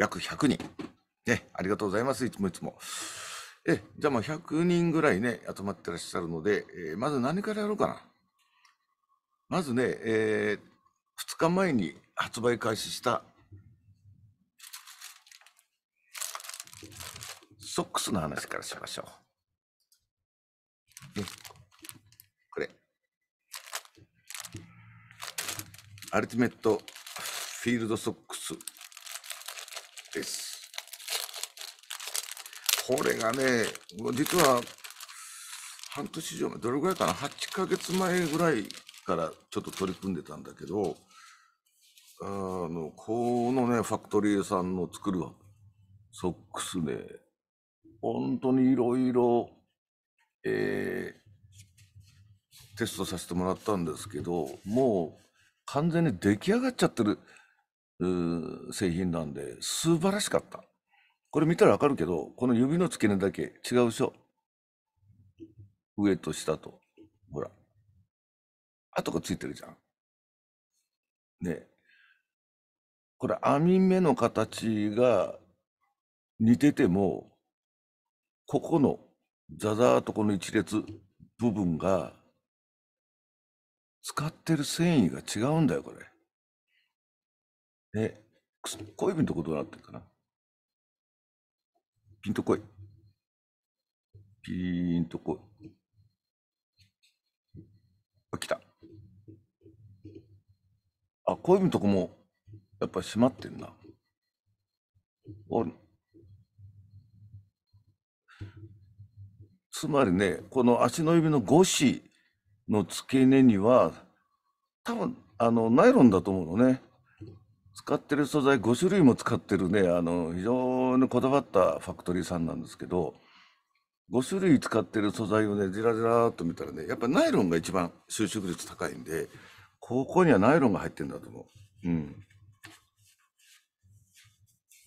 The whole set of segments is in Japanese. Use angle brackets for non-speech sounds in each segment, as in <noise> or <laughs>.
約100人。ね、ありがとうございます、いつもいつも。え、じゃあまあ100人ぐらいね、集まってらっしゃるので、えー、まず何からやろうかな。まずね、えー、2日前に発売開始した、ソックスの話からしましょう。ね、これ。アルティメットフィールドソックスです。これがね、実は半年以上、どれぐらいかな、8ヶ月前ぐらいからちょっと取り組んでたんだけど、あの、このね、ファクトリーさんの作るソックスね、本当にいろいろ、えー、テストさせてもらったんですけど、もう完全に出来上がっちゃってる。製品なんで、素晴らしかった。これ見たらわかるけど、この指の付け根だけ違うでしょ。上と下と。ほら。跡がついてるじゃん。ねこれ網目の形が似てても、ここのザザーとこの一列部分が使ってる繊維が違うんだよ、これ。え、小指のとこどうなってるかなピンとこい。ピーンとこい。あ、来た。あ、小指のとこも、やっぱり閉まってんな。おつまりね、この足の指の5指の付け根には、多分、あの、ナイロンだと思うのね。使ってる素材5種類も使ってるね、あの、非常にこだわったファクトリーさんなんですけど、5種類使ってる素材をね、じらじらっと見たらね、やっぱナイロンが一番収縮率高いんで、ここにはナイロンが入ってんだと思う。うん。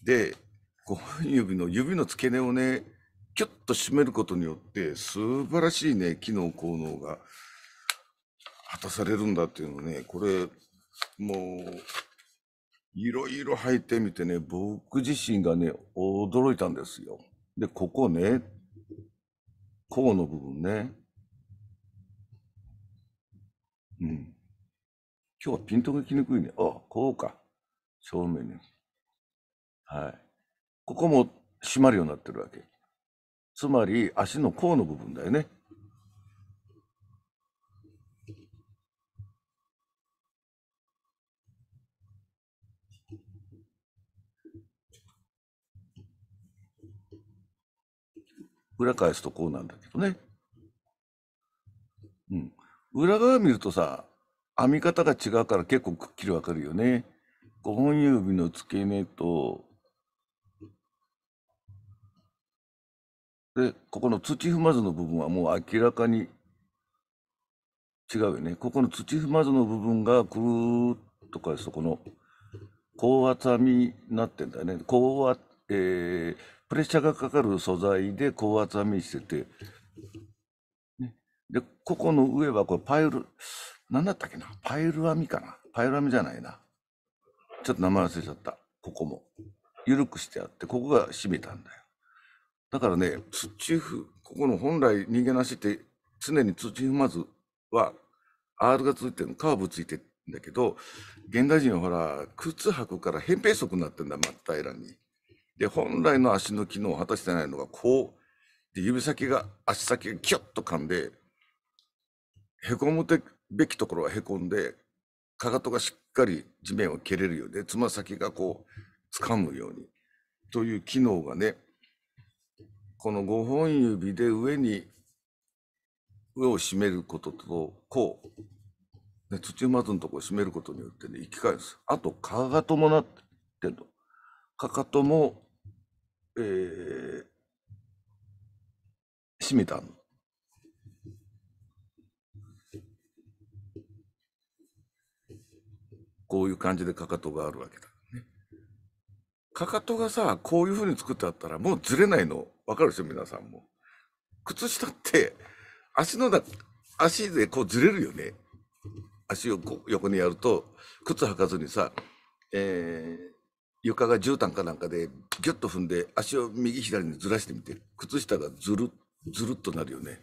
で、5本指の指の付け根をね、キュッと締めることによって、素晴らしいね、機能効能が果たされるんだっていうのね、これ、もう、いろいろ履いてみてね、僕自身がね、驚いたんですよ。で、ここね、甲の部分ね。うん。今日はピントがきにくいね。あ、こうか。正面に。はい。ここも締まるようになってるわけ。つまり、足の甲の部分だよね。裏返すとこうなんだけどね。うん。裏側見るとさ、編み方が違うから結構くっきりわかるよね。5本指の付け根と、で、ここの土踏まずの部分はもう明らかに違うよね。ここの土踏まずの部分がくるーっと返すと、この高圧編みになってんだよね。高圧、えー、プレッシャーがかかる素材で高圧編みしてて、ね、で、ここの上はこれパイル、なんだったっけなパイル編みかなパイル編みじゃないな。ちょっと名前忘れちゃった。ここも。緩くしてあって、ここが締めたんだよ。だからね、土踏、ここの本来逃げなしって常に土踏まずは、R がついてるの、カーブついてるんだけど、現代人はほら、靴履くから扁平足になってんだ、真っ平らに。で、本来の足の機能を果たしてないのが、こう、で、指先が、足先がキュッと噛んで、へこむべきところはへこんで、かかとがしっかり地面を蹴れるようで、つま先がこう、掴むように、という機能がね、この5本指で上に、上を締めることと、こう、ね、土踏まずのところを締めることによってね、生き返るんです。あと、かかともなってんの。かかともえー、閉めたの。こういう感じでかかとがあるわけだ、ね。かかとがさ、こういうふうに作ってあったら、もうずれないの、わかるでしょ、皆さんも。靴下って、足のだ、足でこうずれるよね。足をこう横にやると、靴履かずにさ、えー、床が絨毯かなんかでギュッと踏んで足を右左にずらしてみて靴下がずるずるっとなるよね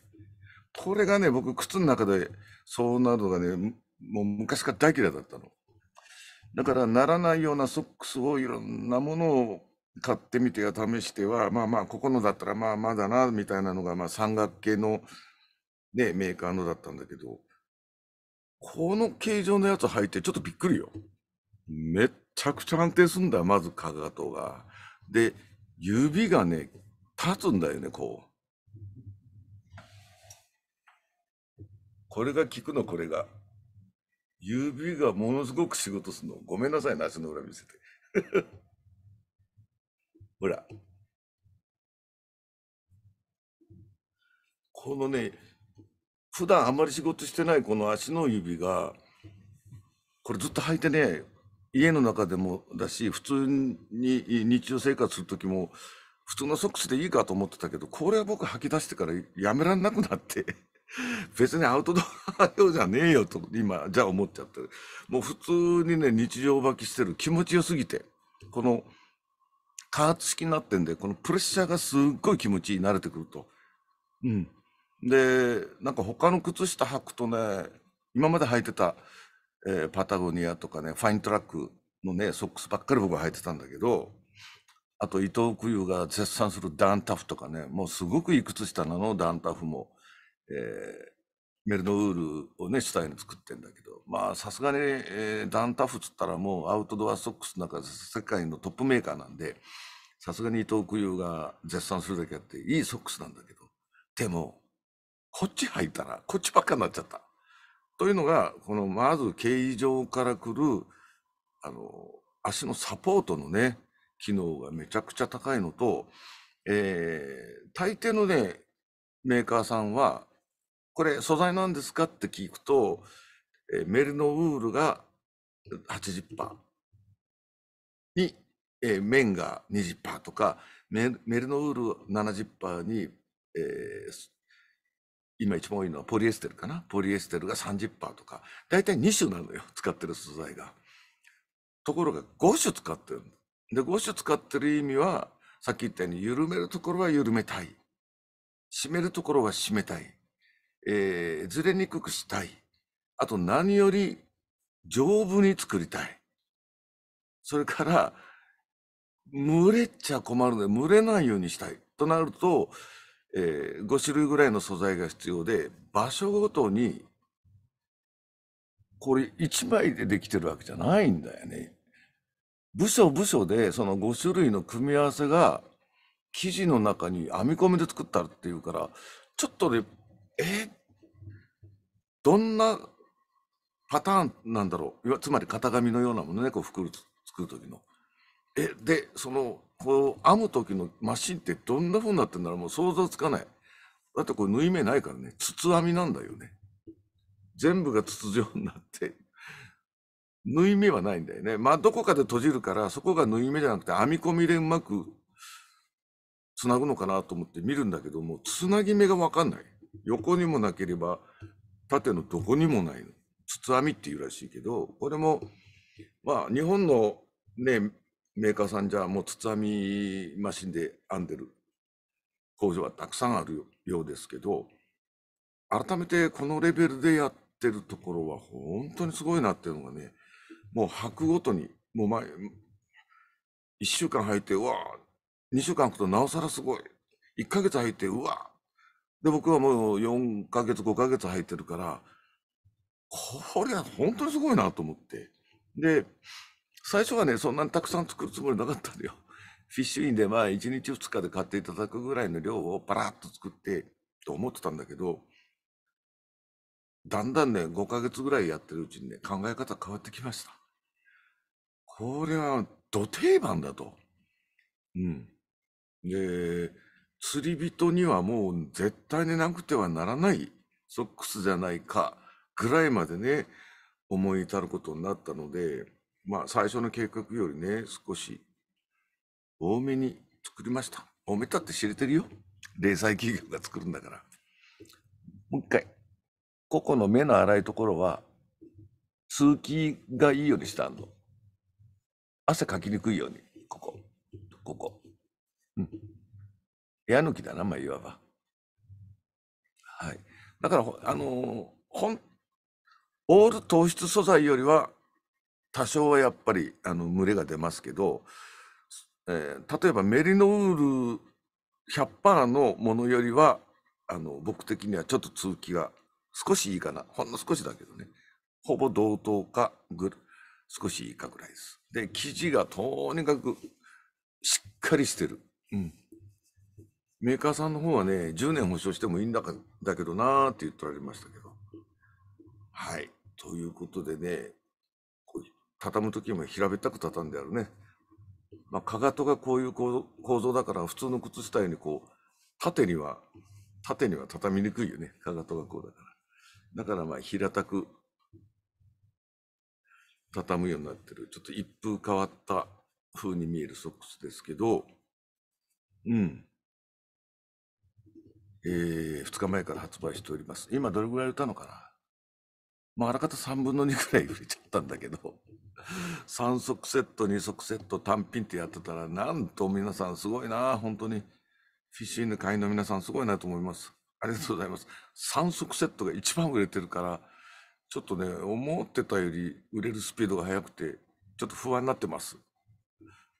これがね僕靴の中でそうなるのがねもう昔から大嫌いだったのだからならないようなソックスをいろんなものを買ってみては試してはまあまあここのだったらまあまだなみたいなのが、まあ、三角形の、ね、メーカーのだったんだけどこの形状のやつ履いてちょっとびっくりよ。めっちゃくちゃ安定するんだまずかかとが。で指がね立つんだよねこう。これが効くのこれが。指がものすごく仕事するの。ごめんなさいな、足の裏見せて。<laughs> ほら。このね、普段あまり仕事してないこの足の指が、これずっと履いてね、家の中でもだし、普通に日常生活する時も、普通のソックスでいいかと思ってたけど、これは僕吐き出してからやめられなくなって、<laughs> 別にアウトドア用じゃねえよと、今、じゃあ思っちゃってる。もう普通にね、日常履きしてる。気持ちよすぎて。この、加圧式になってんで、このプレッシャーがすっごい気持ちいい、慣れてくると。うん。で、なんか他の靴下履くとね、今まで履いてた、えー、パタゴニアとかね、ファイントラックのね、ソックスばっかり僕は履いてたんだけど、あと伊藤久友が絶賛するダンタフとかね、もうすごくいい靴下なの、ダンタフも。えー、メルノウールをね、主体に作ってんだけど、まあさすがに、えー、ダンタフっつったらもうアウトドアソックスの中で世界のトップメーカーなんで、さすがに伊藤久友が絶賛するだけあって、いいソックスなんだけど、でも、こっち履いたら、こっちばっかになっちゃった。というのが、このまず形状からくる、あの、足のサポートのね、機能がめちゃくちゃ高いのと、えー、大抵のね、メーカーさんは、これ素材なんですかって聞くと、えー、メルノウールが80%に、えー、綿が20%とかメ、メルノウール70%に、えー、今一番多いのはポリエステルかな。ポリエステルが30%とか、大体2種なのよ、使ってる素材が。ところが5種使ってる。で、5種使ってる意味は、さっき言ったように、緩めるところは緩めたい。締めるところは締めたい。えー、ずれにくくしたい。あと何より丈夫に作りたい。それから、蒸れちゃ困るので、蒸れないようにしたい。となると、えー、5種類ぐらいの素材が必要で場所ごとにこれ1枚でできてるわけじゃないんだよね。部署部署でその5種類の組み合わせが生地の中に編み込みで作ったっていうからちょっとでえどんなパターンなんだろうつまり型紙のようなものねこう作る作る時の。えでそのこう編む時のマシンってどんな風になってんだろうもう想像つかない。だってこれ縫い目ないからね、筒編みなんだよね。全部が筒状になって。縫い目はないんだよね。まあどこかで閉じるから、そこが縫い目じゃなくて編み込みでうまくつなぐのかなと思って見るんだけども、つなぎ目がわかんない。横にもなければ、縦のどこにもないの。筒編みっていうらしいけど、これも、まあ日本のね、メーカーさんじゃもうつ編みマシンで編んでる工場はたくさんあるようですけど改めてこのレベルでやってるところは本当にすごいなっていうのがねもう履くごとにもう前1週間履いてうわ2週間履くとなおさらすごい1ヶ月履いてうわで僕はもう4ヶ月5ヶ月履いてるからこれは本当にすごいなと思ってで最初はね、そんなにたくさん作るつもりなかったんだよ。<laughs> フィッシュインでまあ1日2日で買っていただくぐらいの量をパラッと作ってと思ってたんだけど、だんだんね、5ヶ月ぐらいやってるうちにね、考え方変わってきました。これは、ど定番だと。うん。で、釣り人にはもう絶対になくてはならないソックスじゃないか、ぐらいまでね、思い至ることになったので、まあ、最初の計画よりね、少し多めに作りました。多めたって知れてるよ。零細企業が作るんだから。もう一回。個々の目の粗いところは、通気がいいようにしたの。汗かきにくいように。ここ。ここ。うん。矢抜きだな、まあ、いわば。はい。だから、あのー、ほん、オール糖質素材よりは、多少はやっぱりあの群れが出ますけど、えー、例えばメリノウール100%のものよりはあの僕的にはちょっと通気が少しいいかなほんの少しだけどねほぼ同等かぐ少しいいかぐらいです。で生地がとにかくしっかりしてる。うんメーカーさんの方はね、10年保証してもいいんだかだけどなーって言っておられましたけど。はい。ということでね、畳む時も平べったく畳んであるね。まあ、かとがこういう構造だから普通の靴下よりこう縦には縦には畳みにくいよねかかとがこうだからだからまあ平たく畳むようになってるちょっと一風変わった風に見えるソックスですけどうんえー、2日前から発売しております今どれぐらい売れたのかなまあ、あらかた3分の2ぐらい売れちゃったんだけど、3足セット、2足セット単品ってやってたら、なんと皆さんすごいな、本当に。フィッシング会員の皆さんすごいなと思います。ありがとうございます。3足セットが一番売れてるから、ちょっとね、思ってたより売れるスピードが速くて、ちょっと不安になってます。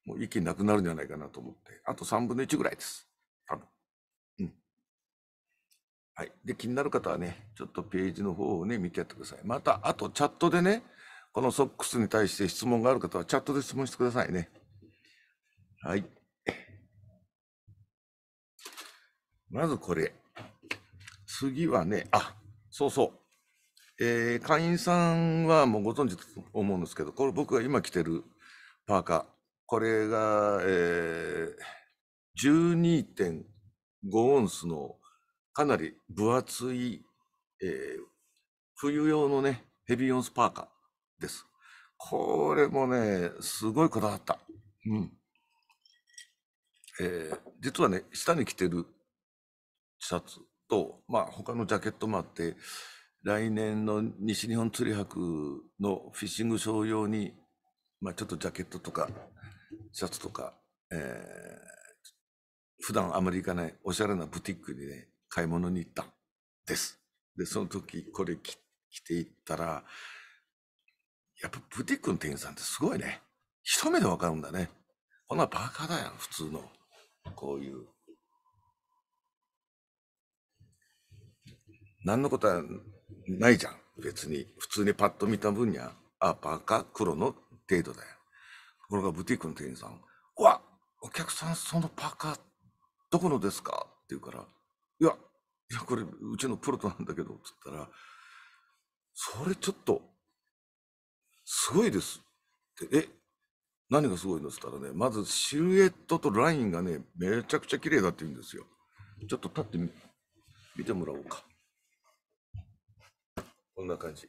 もう息なくなるんじゃないかなと思って。あと3分の1ぐらいです。はい。で、気になる方はね、ちょっとページの方をね、見てやってください。また、あとチャットでね、このソックスに対して質問がある方はチャットで質問してくださいね。はい。まずこれ。次はね、あ、そうそう。えー、会員さんはもうご存知だと思うんですけど、これ僕が今着てるパーカー。これが、えー、12.5オンスのかなり分厚い、えー、冬用のね、ヘビーオンスパーカーです。これもね、すごいこだわった。うん。えー、実はね、下に着てるシャツと、まあ他のジャケットもあって、来年の西日本釣り博のフィッシングショー用に、まあ、ちょっとジャケットとかシャツとか、えー、普段あまり行かないおしゃれなブティックにね買い物に行ったんです。で、その時これ着ていったら、やっぱブティックの店員さんってすごいね。一目でわかるんだね。こんなバカだよ、普通の。こういう。何のことはないじゃん。別に。普通にパッと見た分には、あ、バカ、黒の程度だよ。これがブティックの店員さん、うわお客さん、そのパーカー、どこのですかって言うから、いや、いや、これ、うちのプロトなんだけど、つったら、それちょっと、すごいですって、え、何がすごいのっつったらね、まずシルエットとラインがね、めちゃくちゃ綺麗だって言うんですよ。ちょっと立ってみ、見てもらおうか。こんな感じ。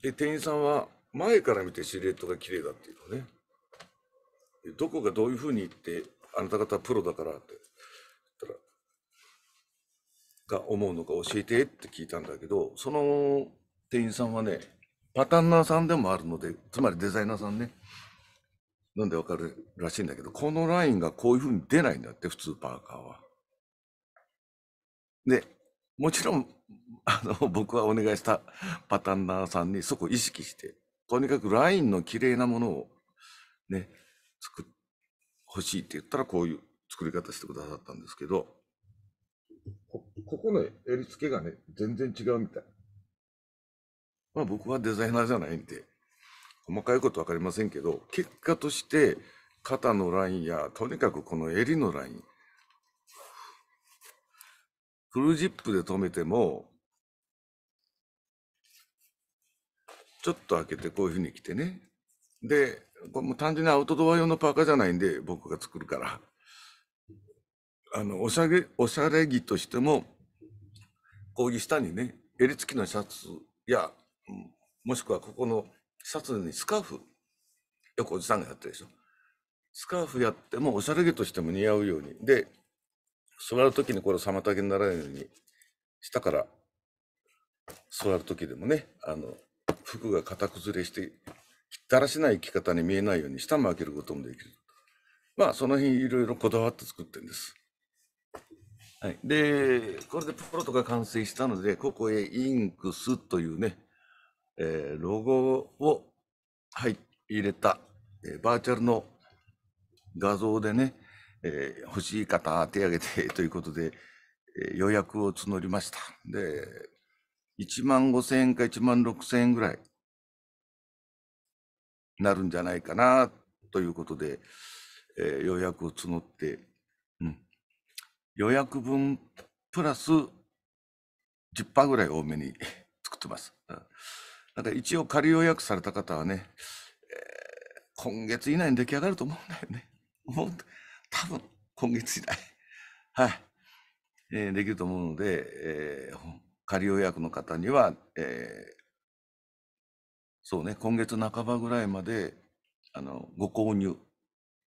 で、店員さんは、前から見てシルエットが綺麗だっていうのね。どこがどういうふうに言って、あなた方はプロだからって、言ったら、が思うのか教えてって聞いたんだけど、その店員さんはね、パタンナーさんでもあるので、つまりデザイナーさんね。なんでわかるらしいんだけど、このラインがこういうふうに出ないんだって、普通パーカーは。で、もちろん、あの、僕はお願いしたパタンナーさんにそこ意識してとにかくラインの綺麗なものをね、作っ欲しいって言ったらこういう作り方してくださったんですけど、ここの襟付けがね、全然違うみたい。まあ僕はデザイナーじゃないんで、細かいこと分かりませんけど、結果として肩のラインや、とにかくこの襟のライン、フルジップで留めても、ちょっと開けてこういうふうに着てね。で、これも単純にアウトドア用のパーカーじゃないんで、僕が作るから。あの、おしゃれ、おしゃれ着としても、こういう下にね、襟付きのシャツや、もしくはここのシャツにスカーフ。よくおじさんがやってるでしょ。スカーフやってもおしゃれ着としても似合うように。で、座る時にこれ妨げにならないように、下から座る時でもね、あの、服が型崩れして、だらしない着方に見えないように下も開けることもできる。まあ、その辺いろいろこだわって作ってるんです。はい、で、これでプロトが完成したので、ここへインクスというね、えー、ロゴを、はい、入れた、えー、バーチャルの画像でね、えー、欲しい方手挙げてということで、え予約を募りました。で、1万5千円か1万6千円ぐらいなるんじゃないかなということで、えー、予約を募って、うん、予約分プラス10%ぐらい多めに <laughs> 作ってます。なんか一応仮予約された方はね、えー、今月以内に出来上がると思うんだよね。も <laughs> う多分今月以内。はい。えー、できると思うので、えー、仮予約の方には、えー、そうね、今月半ばぐらいまで、あの、ご購入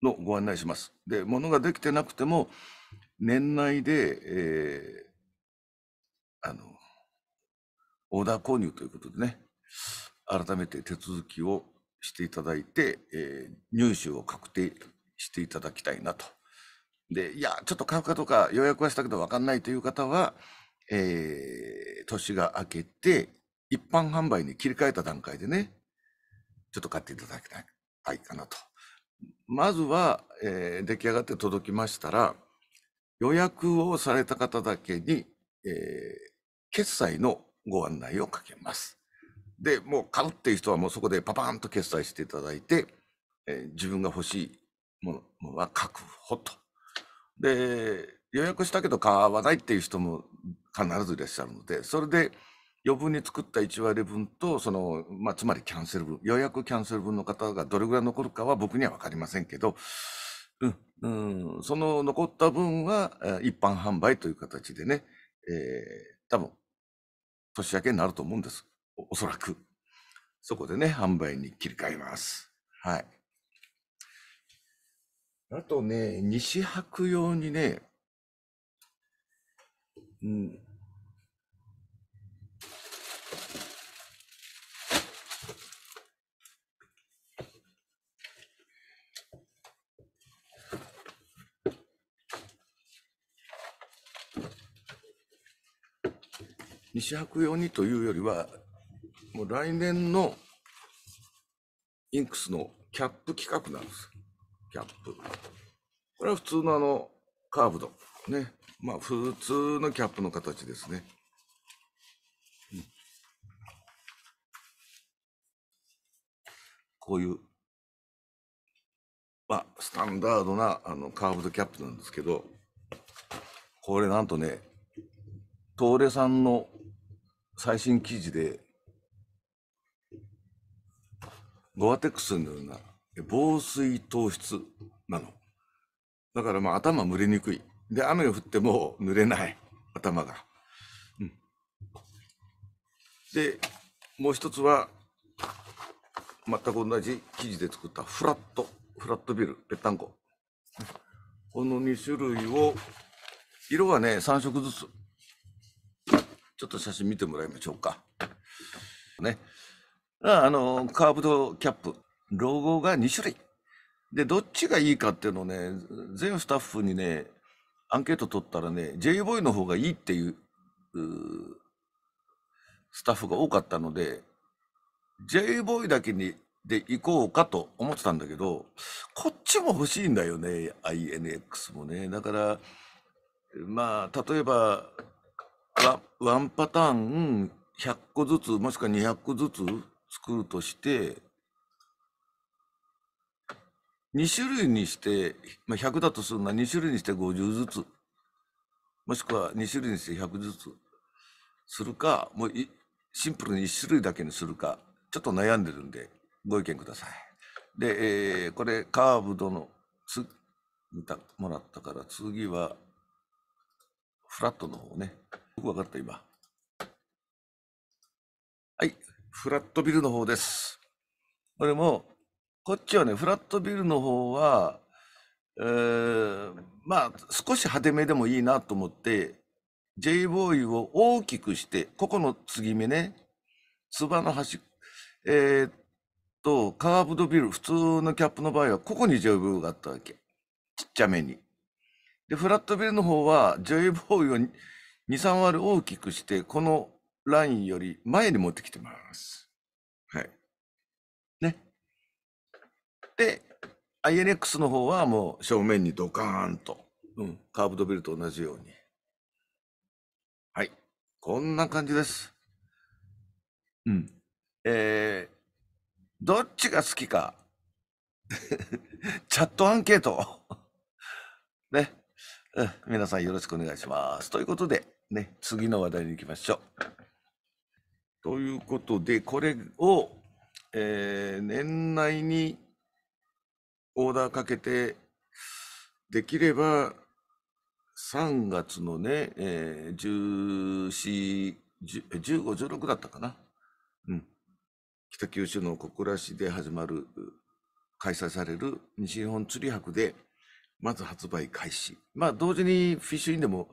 のご案内します。で、物ができてなくても、年内で、えー、あの、オーダー購入ということでね、改めて手続きをしていただいて、えー、入手を確定していただきたいなと。で、いや、ちょっと買うかとか予約はしたけど分かんないという方は、えー、年が明けて、一般販売に切り替えた段階でね、ちょっと買っていただきたいかなと。まずは、えー、出来上がって届きましたら、予約をされた方だけに、えー、決済のご案内をかけます。で、もう買うっていう人はもうそこでパパーンと決済していただいて、えー、自分が欲しいものは確保と。で、予約したけど買わないっていう人も必ずいらっしゃるので、それで余分に作った1割分と、その、まあ、つまりキャンセル分、予約キャンセル分の方がどれぐらい残るかは僕には分かりませんけど、うん、うん、その残った分は一般販売という形でね、えー、多分年明けになると思うんです。おそらく。そこでね、販売に切り替えます。はい。あとね、西白用にね、うん、西白用にというよりは、もう来年のインクスのキャップ企画なんです。キャップ。これは普通のあの、カーブド。ね。まあ、普通のキャップの形ですね。うん、こういう、まあ、スタンダードなあのカーブドキャップなんですけど、これなんとね、東レさんの最新記事で、ゴアテックスのような防水糖質なの。だからまあ頭蒸れにくい。で、雨が降っても濡れない。頭が。うん、で、もう一つは、全く同じ生地で作ったフラット、フラットビル、ぺったんこ。この2種類を、色はね、3色ずつちょっと写真見てもらいましょうか。ね。あの、カーブドキャップ、ロゴが2種類。で、どっちがいいかっていうのをね、全スタッフにね、アンケート取ったらね、j ボーイの方がいいっていうスタッフが多かったので、j ボーイだけにで行こうかと思ってたんだけど、こっちも欲しいんだよね、INX もね。だから、まあ、例えば、ワワンパターン100個ずつ、もしくは200個ずつ作るとして、2種類にして、まあ、100だとするなら2種類にして50ずつ、もしくは2種類にして100ずつするか、もうシンプルに1種類だけにするか、ちょっと悩んでるんで、ご意見ください。で、えー、これ、カーブドのつ、もらったから、次は、フラットの方ね。よくわかった、今。はい。フラットビルの方です。これも、こっちはね、フラットビルの方は、えー、まあ、少し派手めでもいいなと思って、J ボーイを大きくして、ここの継ぎ目ね、つばの端、えー、っと、カーブドビル、普通のキャップの場合は、ここに J ボーイがあったわけ。ちっちゃめに。で、フラットビルの方は、J ボーイを23割大きくしてこのラインより前に持ってきてます。はい。ね。で INX の方はもう正面にドカーンと、うん、カーブドビルと同じように。はい。こんな感じです。うん。えー、どっちが好きか。<laughs> チャットアンケート。ね。皆さんよろしくお願いします。ということで、ね、次の話題に行きましょう。ということで、これを、えー、年内にオーダーかけて、できれば3月のね、えー、14、15、16だったかな。うん。北九州の小倉市で始まる、開催される西日本釣り博で、まず発売開始。まあ、同時にフィッシュインでも、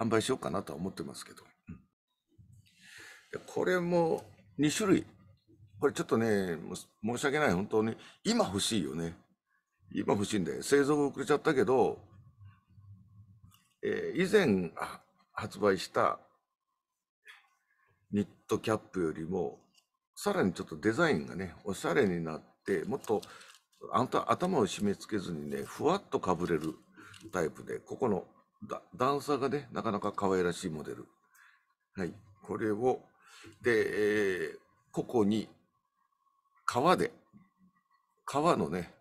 販売しようかなとは思ってますけど。うん、これも2種類。これちょっとね、申し訳ない。本当に。今欲しいよね。今欲しいんで。製造が遅れちゃったけど、えー、以前発売したニットキャップよりも、さらにちょっとデザインがね、おしゃれになって、もっとあんた頭を締め付けずにね、ふわっとかぶれるタイプで、ここのだ段差がね、なかなか可愛らしいモデル。はい。これを、で、えー、ここに、革で、革のね、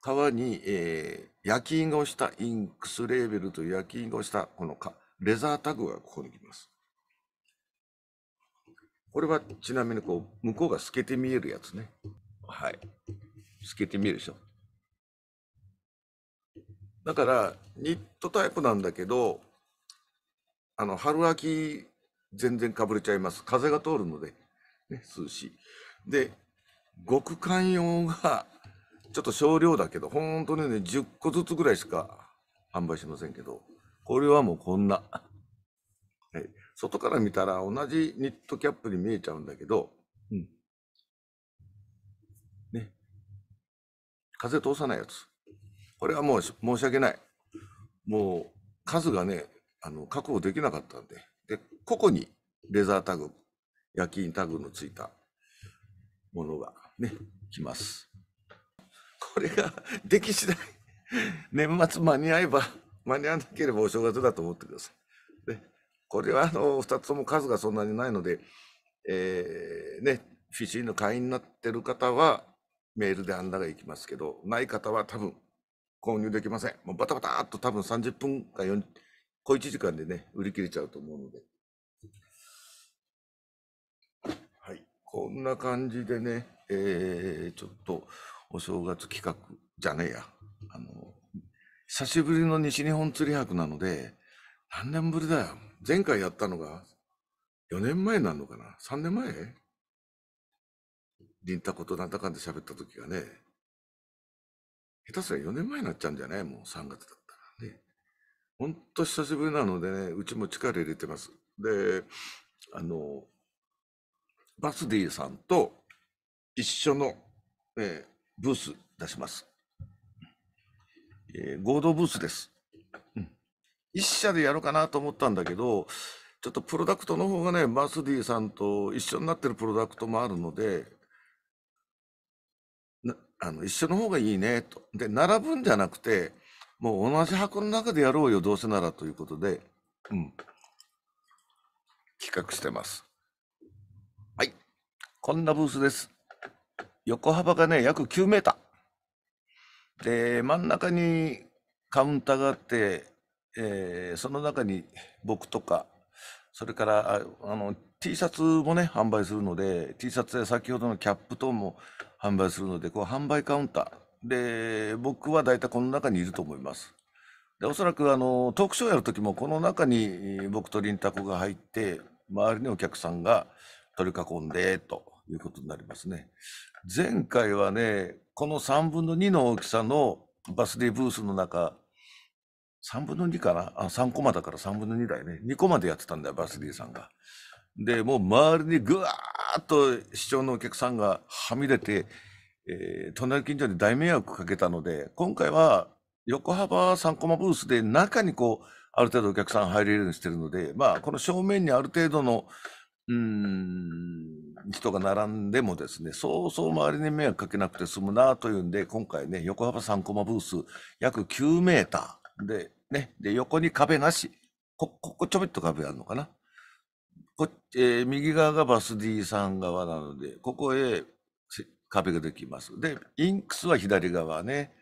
革に、えー、焼き印が押したインクスレーベルという焼き印が押したこのかレザータグがここに来ます。これはちなみにこう向こうが透けて見えるやつね。はい。透けて見えるでしょ。だからニットタイプなんだけどあの春秋全然かぶれちゃいます風が通るので、ね、涼しいで極寒用がちょっと少量だけど本当にね10個ずつぐらいしか販売しませんけどこれはもうこんな、はい、外から見たら同じニットキャップに見えちゃうんだけど、うん、ね風通さないやつこれはもう申し訳ない。もう数がね、あの確保できなかったんで、で、ここにレザータグ、夜勤タグのついたものがね、来ます。これができ次第、年末間に合えば、間に合わなければお正月だと思ってください。で、これはあの、2つとも数がそんなにないので、えー、ね、フィシーの会員になってる方は、メールであんなが行きますけど、ない方は多分、購入できません。もうバタバタっと多分30分か小1時間でね、売り切れちゃうと思うので。はい。こんな感じでね、えー、ちょっとお正月企画じゃねえや。あの、久しぶりの西日本釣り博なので、何年ぶりだよ。前回やったのが4年前なのかな ?3 年前りんたことなんだかんで喋った時がね。下手すら4年前になっちゃうんじゃないもう3月だったらね。ほんと久しぶりなのでね、うちも力入れてます。で、あの、バスディさんと一緒の、えー、ブース出します。えー、合同ブースです。うん。一社でやろうかなと思ったんだけど、ちょっとプロダクトの方がね、バスディさんと一緒になってるプロダクトもあるので、あの一緒の方がいいねと。で、並ぶんじゃなくて、もう同じ箱の中でやろうよ、どうせならということで、うん、企画してます。はい、こんなブースです。横幅がね、約9メーター。で、真ん中にカウンターがあって、えー、その中に僕とか、それからあの T シャツもね、販売するので、T シャツや先ほどのキャップ等も販売するので、こう販売カウンターで、僕は大体この中にいると思います。で、おそらくあのトークショーやるときも、この中に僕とりんたこが入って、周りにお客さんが取り囲んでということになりますね。前回はね、この3分の2の大きさのバスリーブースの中、3分の2かなあ ?3 コマだから3分の2だよね。2コマでやってたんだよ、バスリーさんが。で、もう周りにぐわーっと市長のお客さんがはみ出て、えー、隣近所に大迷惑かけたので、今回は横幅3コマブースで中にこう、ある程度お客さん入れるようにしてるので、まあ、この正面にある程度の、うん、人が並んでもですね、そうそう周りに迷惑かけなくて済むなというんで、今回ね、横幅3コマブース、約9メーターで、ね、で、横に壁なし、こ、ここちょびっと壁あるのかな。こえー、右側がバス d ん側なので、ここへ壁ができます。で、インクスは左側ね。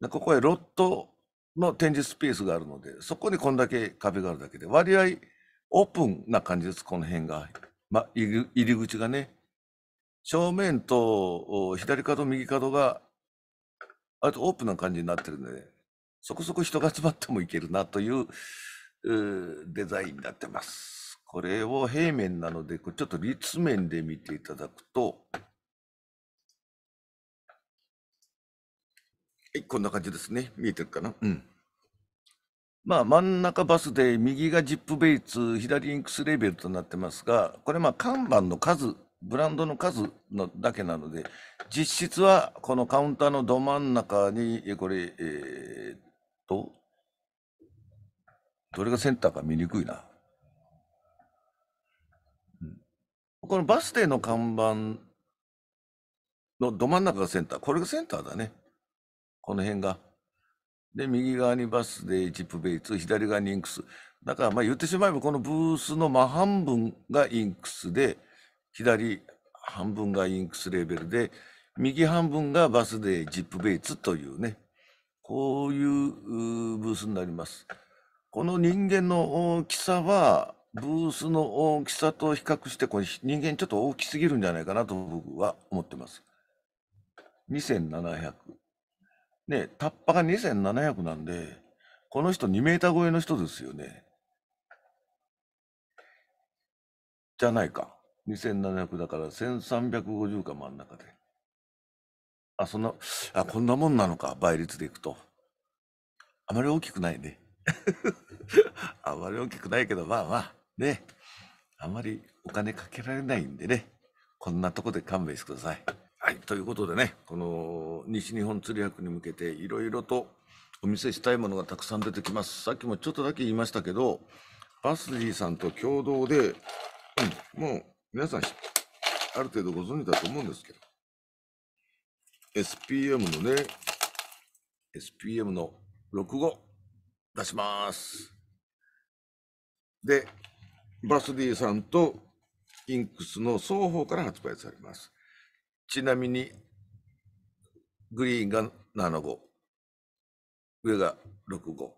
でここへロットの展示スペースがあるので、そこにこんだけ壁があるだけで、割合オープンな感じです、この辺が。ま、入り口がね。正面と左角、右角が、あとオープンな感じになってるので、そこそこ人が集まってもいけるなというデザインになってます。これを平面なので、ちょっと立面で見ていただくと、はい、こんな感じですね。見えてるかなうん。まあ、真ん中バスで右がジップベイツ、左にンクスレベルとなってますが、これまあ看板の数、ブランドの数のだけなので、実質はこのカウンターのど真ん中に、これ、えー、っと、どれがセンターか見にくいな。このバス停の看板のど真ん中がセンター。これがセンターだね。この辺が。で、右側にバスでジップベイツ、左側にインクス。だから、まあ言ってしまえば、このブースの真半分がインクスで、左半分がインクスレベルで、右半分がバスでジップベイツというね、こういうブースになります。この人間の大きさは、ブースの大きさと比較して、これ人間ちょっと大きすぎるんじゃないかなと僕は思ってます。2700。ね、タッパが2700なんで、この人2メーター超えの人ですよね。じゃないか。2700だから1350か真ん中で。あ、そんな、あ、こんなもんなのか、倍率でいくと。あまり大きくないね。<laughs> あまり大きくないけど、まあまあ。ね、あまりお金かけられないんでね、こんなとこで勘弁してください。はい、ということでね、この西日本釣り博に向けていろいろとお見せしたいものがたくさん出てきます。さっきもちょっとだけ言いましたけど、バスジーさんと共同で、うん、もう皆さんある程度ご存知だと思うんですけど、SPM のね、SPM の65出します。で、バスディさんとインクスの双方から発売されます。ちなみに、グリーンが7号、上が6号。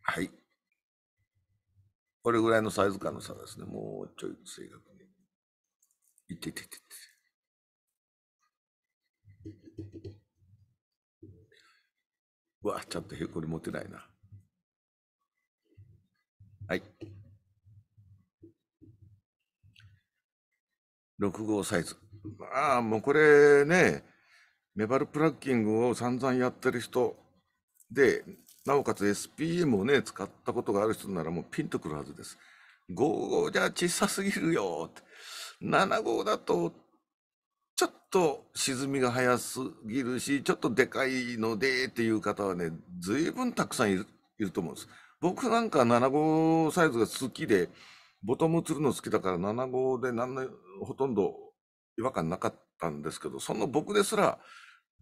はい。これぐらいのサイズ感の差ですね。もうちょい正確に。いてててて。わあ、ちゃんとへこり持てないな。はい。6号サイズ。まあ、もうこれね、メバルプラッキングを散々やってる人で、なおかつ SPM をね、使ったことがある人ならもうピンとくるはずです。55じゃ小さすぎるよって。75だと、ちょっと沈みが早すぎるし、ちょっとでかいのでっていう方はね、随分たくさんいるいると思うんです。僕なんか7号サイズが好きで、ボトム釣るの好きだから7号で何のほとんど違和感なかったんですけど、その僕ですら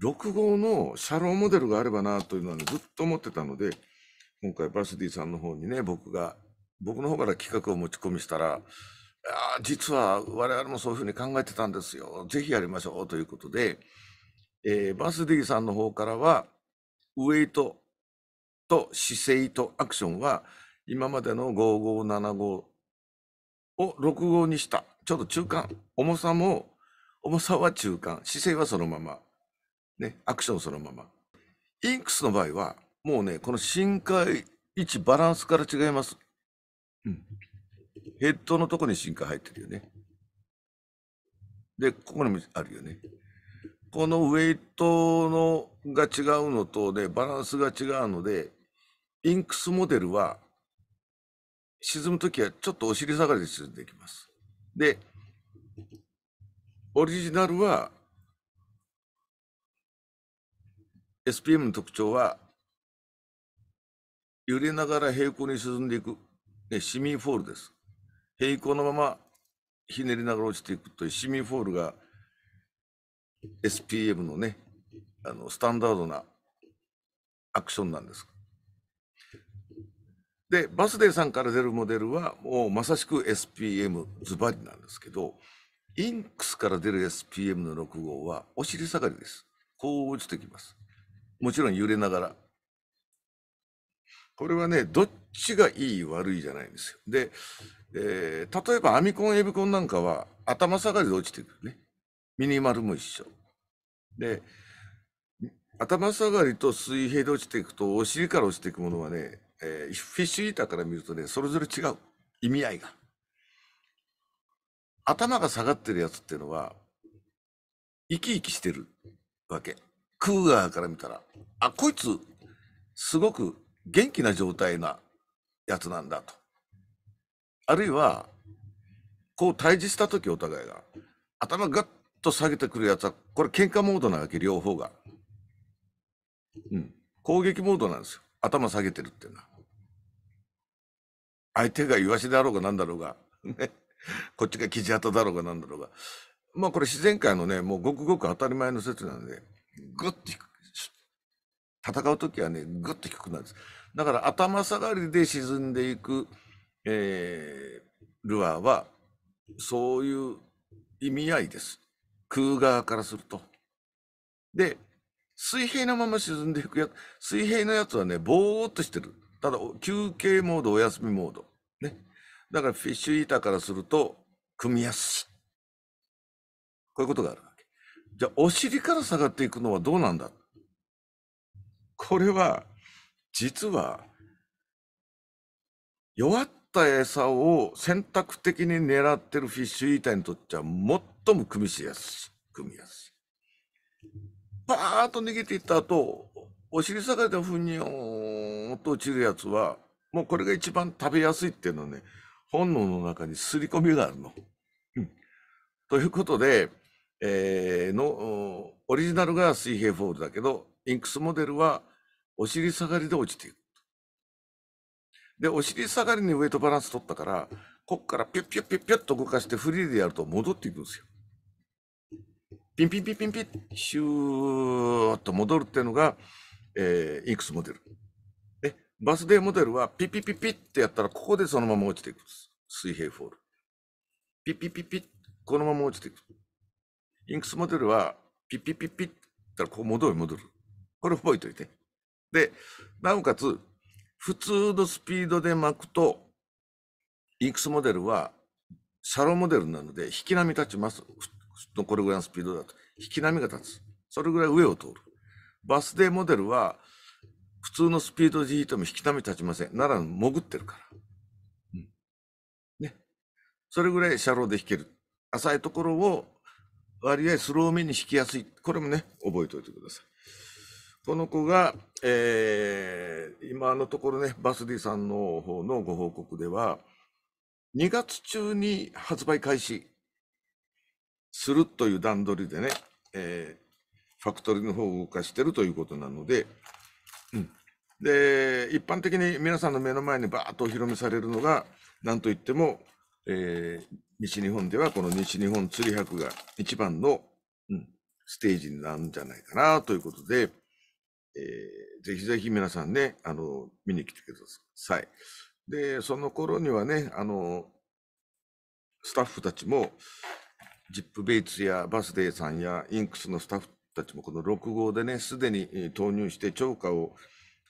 6号のシャローモデルがあればなというのは、ね、ずっと思ってたので、今回バスディさんの方にね、僕が、僕の方から企画を持ち込みしたら、あ実は我々もそういうふうに考えてたんですよ。ぜひやりましょうということで、えー、バスディさんの方からは、ウエイトと姿勢とアクションは今までの5575を65にしたちょっと中間重さも重さは中間姿勢はそのまま、ね、アクションそのままインクスの場合はもうねこの深海位置バランスから違います、うん、ヘッドのとこに深海入ってるよねでここにもあるよねこのウェイトのが違うのとで、ね、バランスが違うのでインクスモデルは、沈むときはちょっとお尻下がりで沈んでいきます。で、オリジナルは、SPM の特徴は、揺れながら平行に沈んでいく、ね、シミフォールです。平行のままひねりながら落ちていくというシミフォールが SPM のね、あのスタンダードなアクションなんです。で、バスデーさんから出るモデルは、もうまさしく SPM ズバリなんですけど、インクスから出る SPM の6号はお尻下がりです。こう落ちてきます。もちろん揺れながら。これはね、どっちがいい悪いじゃないんですよ。で、えー、例えばアミコン、エビコンなんかは頭下がりで落ちてくるね。ミニマルも一緒。で、頭下がりと水平で落ちていくと、お尻から落ちていくものはね、えー、フィッシュイーターから見るとね、それぞれ違う。意味合いが。頭が下がってるやつっていうのは、生き生きしてるわけ。クーガーから見たら、あ、こいつ、すごく元気な状態なやつなんだと。あるいは、こう対峙した時お互いが、頭ガッと下げてくるやつは、これ喧嘩モードなわけ、両方が。うん。攻撃モードなんですよ。頭下げてるっていうのは。相手がイワシだろうが何だろうが、ね、<laughs> こっちがキジハタだろうが何だろうが、まあこれ自然界のね、もうごくごく当たり前の説なんで、ぐっと戦う時はね、ぐっと低くなるんです。だから頭下がりで沈んでいく、えー、ルアーは、そういう意味合いです。空側からすると。で、水平のまま沈んでいくやつ、水平のやつはね、ぼーっとしてる。ただ、休憩モード、お休みモード。ね。だから、フィッシュイーターからすると、組みやすい。こういうことがあるわけ。じゃあ、お尻から下がっていくのはどうなんだこれは、実は、弱った餌を選択的に狙ってるフィッシュイーターにとっては、最も組みしやすい。組みやすい。パーッと逃げていった後、お尻下がりでふにょーっと落ちるやつは、もうこれが一番食べやすいっていうのはね、本能の中に刷り込みがあるの。ということで、えー、の、オリジナルが水平フォールだけど、インクスモデルはお尻下がりで落ちていく。で、お尻下がりにウエイトバランス取ったから、こっからピュッピュッピュッピュッと動かしてフリーでやると戻っていくんですよ。ピンピンピンピンピン、シューッと戻るっていうのが、えー、いくモデル。え、バスデーモデルはピピピピってやったら、ここでそのまま落ちていく。水平フォール。ピピピピッ、このまま落ちていく。インクスモデルは、ピピピピッったら、ここ戻る戻る。これ覚えておいて。で、なおかつ、普通のスピードで巻くと、インクスモデルは、シャローモデルなので、引き波立ちます。これぐらいのスピードだと。引き波が立つ。それぐらい上を通る。バスデーモデルは、普通のスピードで引いても引き波立ちません。なら潜ってるから。うん。ね。それぐらいシャローで引ける。浅いところを割合スローめに引きやすい。これもね、覚えておいてください。この子が、えー、今のところね、バスディさんの方のご報告では、2月中に発売開始するという段取りでね、えファクトリーの方を動かしてるということなので、うん、で一般的に皆さんの目の前にバーッとお披露目されるのが何といっても、えー、西日本ではこの西日本釣り博が一番の、うん、ステージになるんじゃないかなということで、えー、ぜひぜひ皆さんねあの見に来てください。でその頃にはねあのスタッフたちもジップベイツやバスデーさんやインクスのスタッフたちもこの6号でね、すでに投入して超過を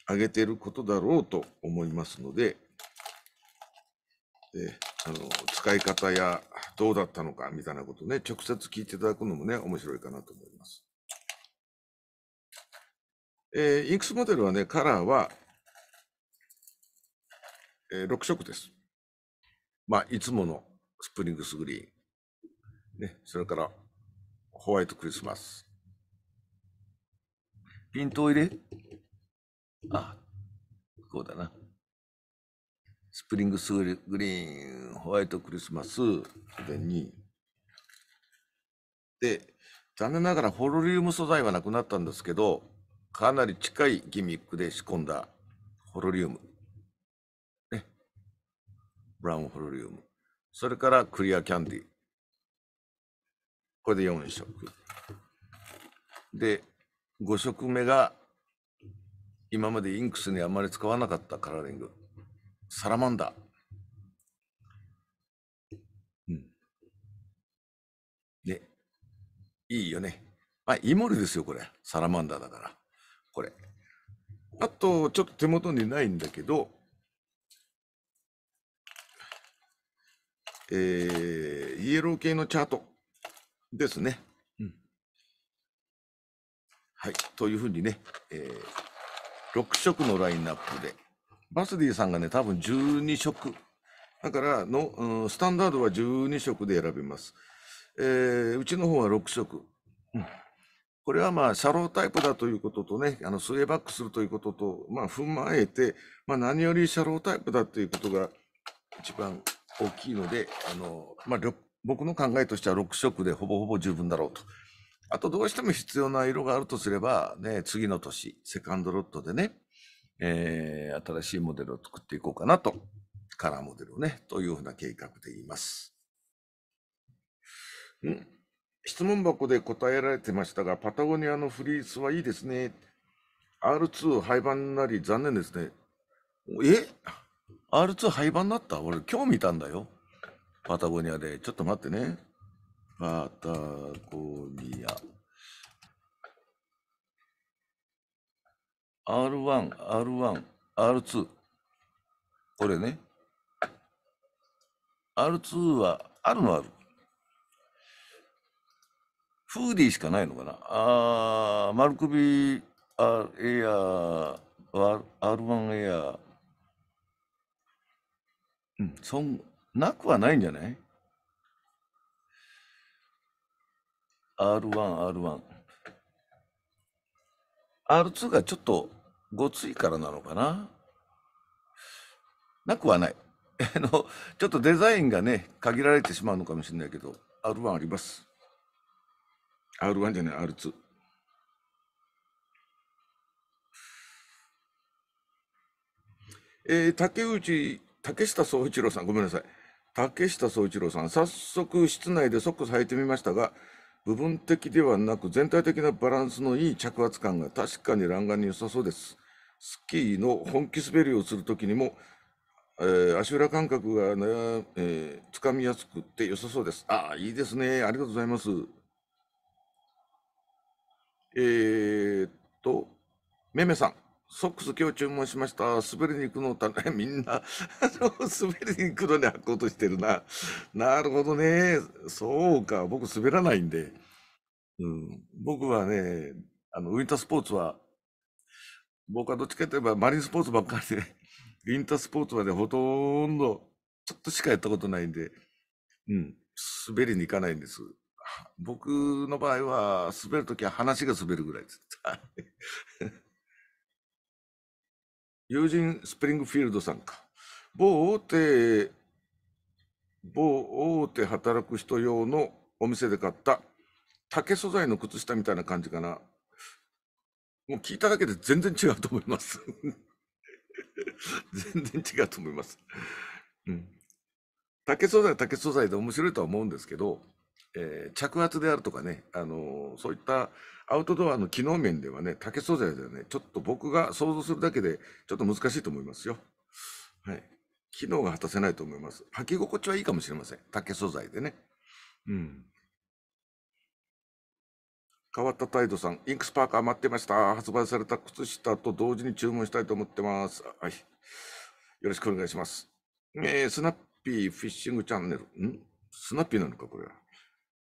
上げていることだろうと思いますので、であの使い方やどうだったのかみたいなことね、直接聞いていただくのもね、面白いかなと思います。えー、インクスモデルはね、カラーは、えー、6色です。まあ、いつものスプリングスグリーン、ね、それからホワイトクリスマス、ピントおいで。あ、こうだな。スプリングスグリーン、ホワイトクリスマス、で2。で、残念ながらホロリウム素材はなくなったんですけど、かなり近いギミックで仕込んだホロリウム。ね。ブラウンホロリウム。それからクリアキャンディこれで4色。で、5色目が今までインクスにあまり使わなかったカラーリングサラマンダーね。いいよね。まあ、イモリですよ、これ。サラマンダーだから。これ。あと、ちょっと手元にないんだけど、えー、イエロー系のチャートですね。はい、というふうにね、えー、6色のラインナップで、バスディさんがね、多分12色。だからの、うん、スタンダードは12色で選びます。えー、うちの方は6色。これはまあ、シャロータイプだということとね、あの、スウェーバックするということと、まあ、踏まえて、まあ、何よりシャロータイプだということが一番大きいので、あの、まあ、僕の考えとしては6色でほぼほぼ十分だろうと。あとどうしても必要な色があるとすれば、ね、次の年、セカンドロットでね、えー、新しいモデルを作っていこうかなと、カラーモデルをね、というふうな計画でいます。ん質問箱で答えられてましたが、パタゴニアのフリースはいいですね。R2 廃盤なり残念ですね。え ?R2 廃盤になった俺今日見たんだよ。パタゴニアで。ちょっと待ってね。パタゴニア。R1、R1、R2。これね。R2 はあるのある。フーディーしかないのかな。あ丸首 R エアー、R1 エアー。うん、そん、なくはないんじゃない R1、R1。R2 がちょっとごついからなのかな。なくはない。<laughs> あの、ちょっとデザインがね、限られてしまうのかもしれないけど、R1 あります。R1 じゃない、R2。えー、竹内、竹下総一郎さん、ごめんなさい。竹下総一郎さん、早速室内で即履いてみましたが、部分的ではなく全体的なバランスのいい着圧感が確かに欄干に良さそうです。スキーの本気滑りをするときにも、えー、足裏感覚がね、えー、つかみやすくて良さそうです。ああ、いいですね。ありがとうございます。えー、っと、めめさん。ソックス今日注文しました。滑りに行くのをたね、<laughs> みんなあの、<laughs> 滑りに行くのに履こうとしてるな。なるほどね。そうか。僕滑らないんで。うん。僕はね、あの、ウィンタースポーツは、僕はどっちかといえばマリンスポーツばっかりで、<laughs> ウィンタースポーツはね、ほとんど、ちょっとしかやったことないんで、うん。滑りに行かないんです。僕の場合は、滑るときは話が滑るぐらいです。友人スプリングフィールドさんか。某大手、某大手働く人用のお店で買った竹素材の靴下みたいな感じかな。もう聞いただけで全然違うと思います。<laughs> 全然違うと思います。うん、竹素材は竹素材で面白いとは思うんですけど、えー、着圧であるとかね、あのー、そういったアウトドアの機能面ではね、竹素材ではね、ちょっと僕が想像するだけでちょっと難しいと思いますよ。はい。機能が果たせないと思います。履き心地はいいかもしれません。竹素材でね。うん。変わった態度さん、インクスパーカー待ってました。発売された靴下と同時に注文したいと思ってます。はい。よろしくお願いします。えー、スナッピーフィッシングチャンネル。んスナッピーなのか、これは。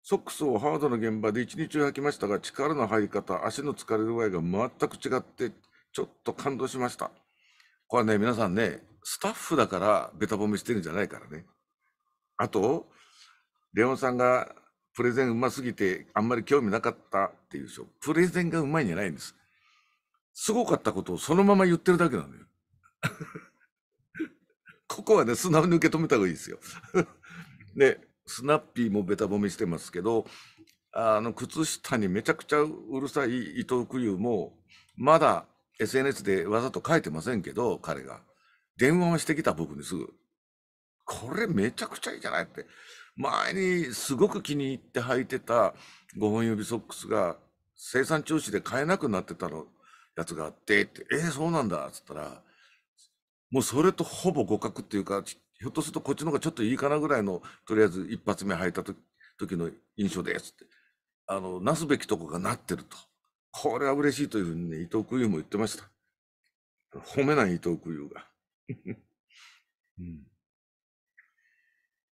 ソックスをハードの現場で一日を履きましたが、力の入り方、足の疲れ具合が全く違って、ちょっと感動しました。これはね、皆さんね、スタッフだからべた褒めしてるんじゃないからね。あと、レオンさんがプレゼンうますぎてあんまり興味なかったっていうでしょ。プレゼンがうまいんじゃないんです。すごかったことをそのまま言ってるだけなのよ。<laughs> ここはね、素直に受け止めた方がいいですよ。<laughs> ね、スナッピーもべた褒めしてますけど、あの靴下にめちゃくちゃうるさい伊藤久友も、まだ SNS でわざと書いてませんけど、彼が。電話をしてきた僕にすぐ。これめちゃくちゃいいじゃないって。前にすごく気に入って履いてた5本指ソックスが生産中止で買えなくなってたのやつがあって、ってえー、そうなんだっつったら、もうそれとほぼ互角っていうか、ちっひょっとするとこっちの方がちょっといいかなぐらいの、とりあえず一発目入った時時の印象ですって。あの、なすべきとこがなってると。これは嬉しいというふうにね、伊藤空優も言ってました。褒めない伊藤空優が。<laughs> うん、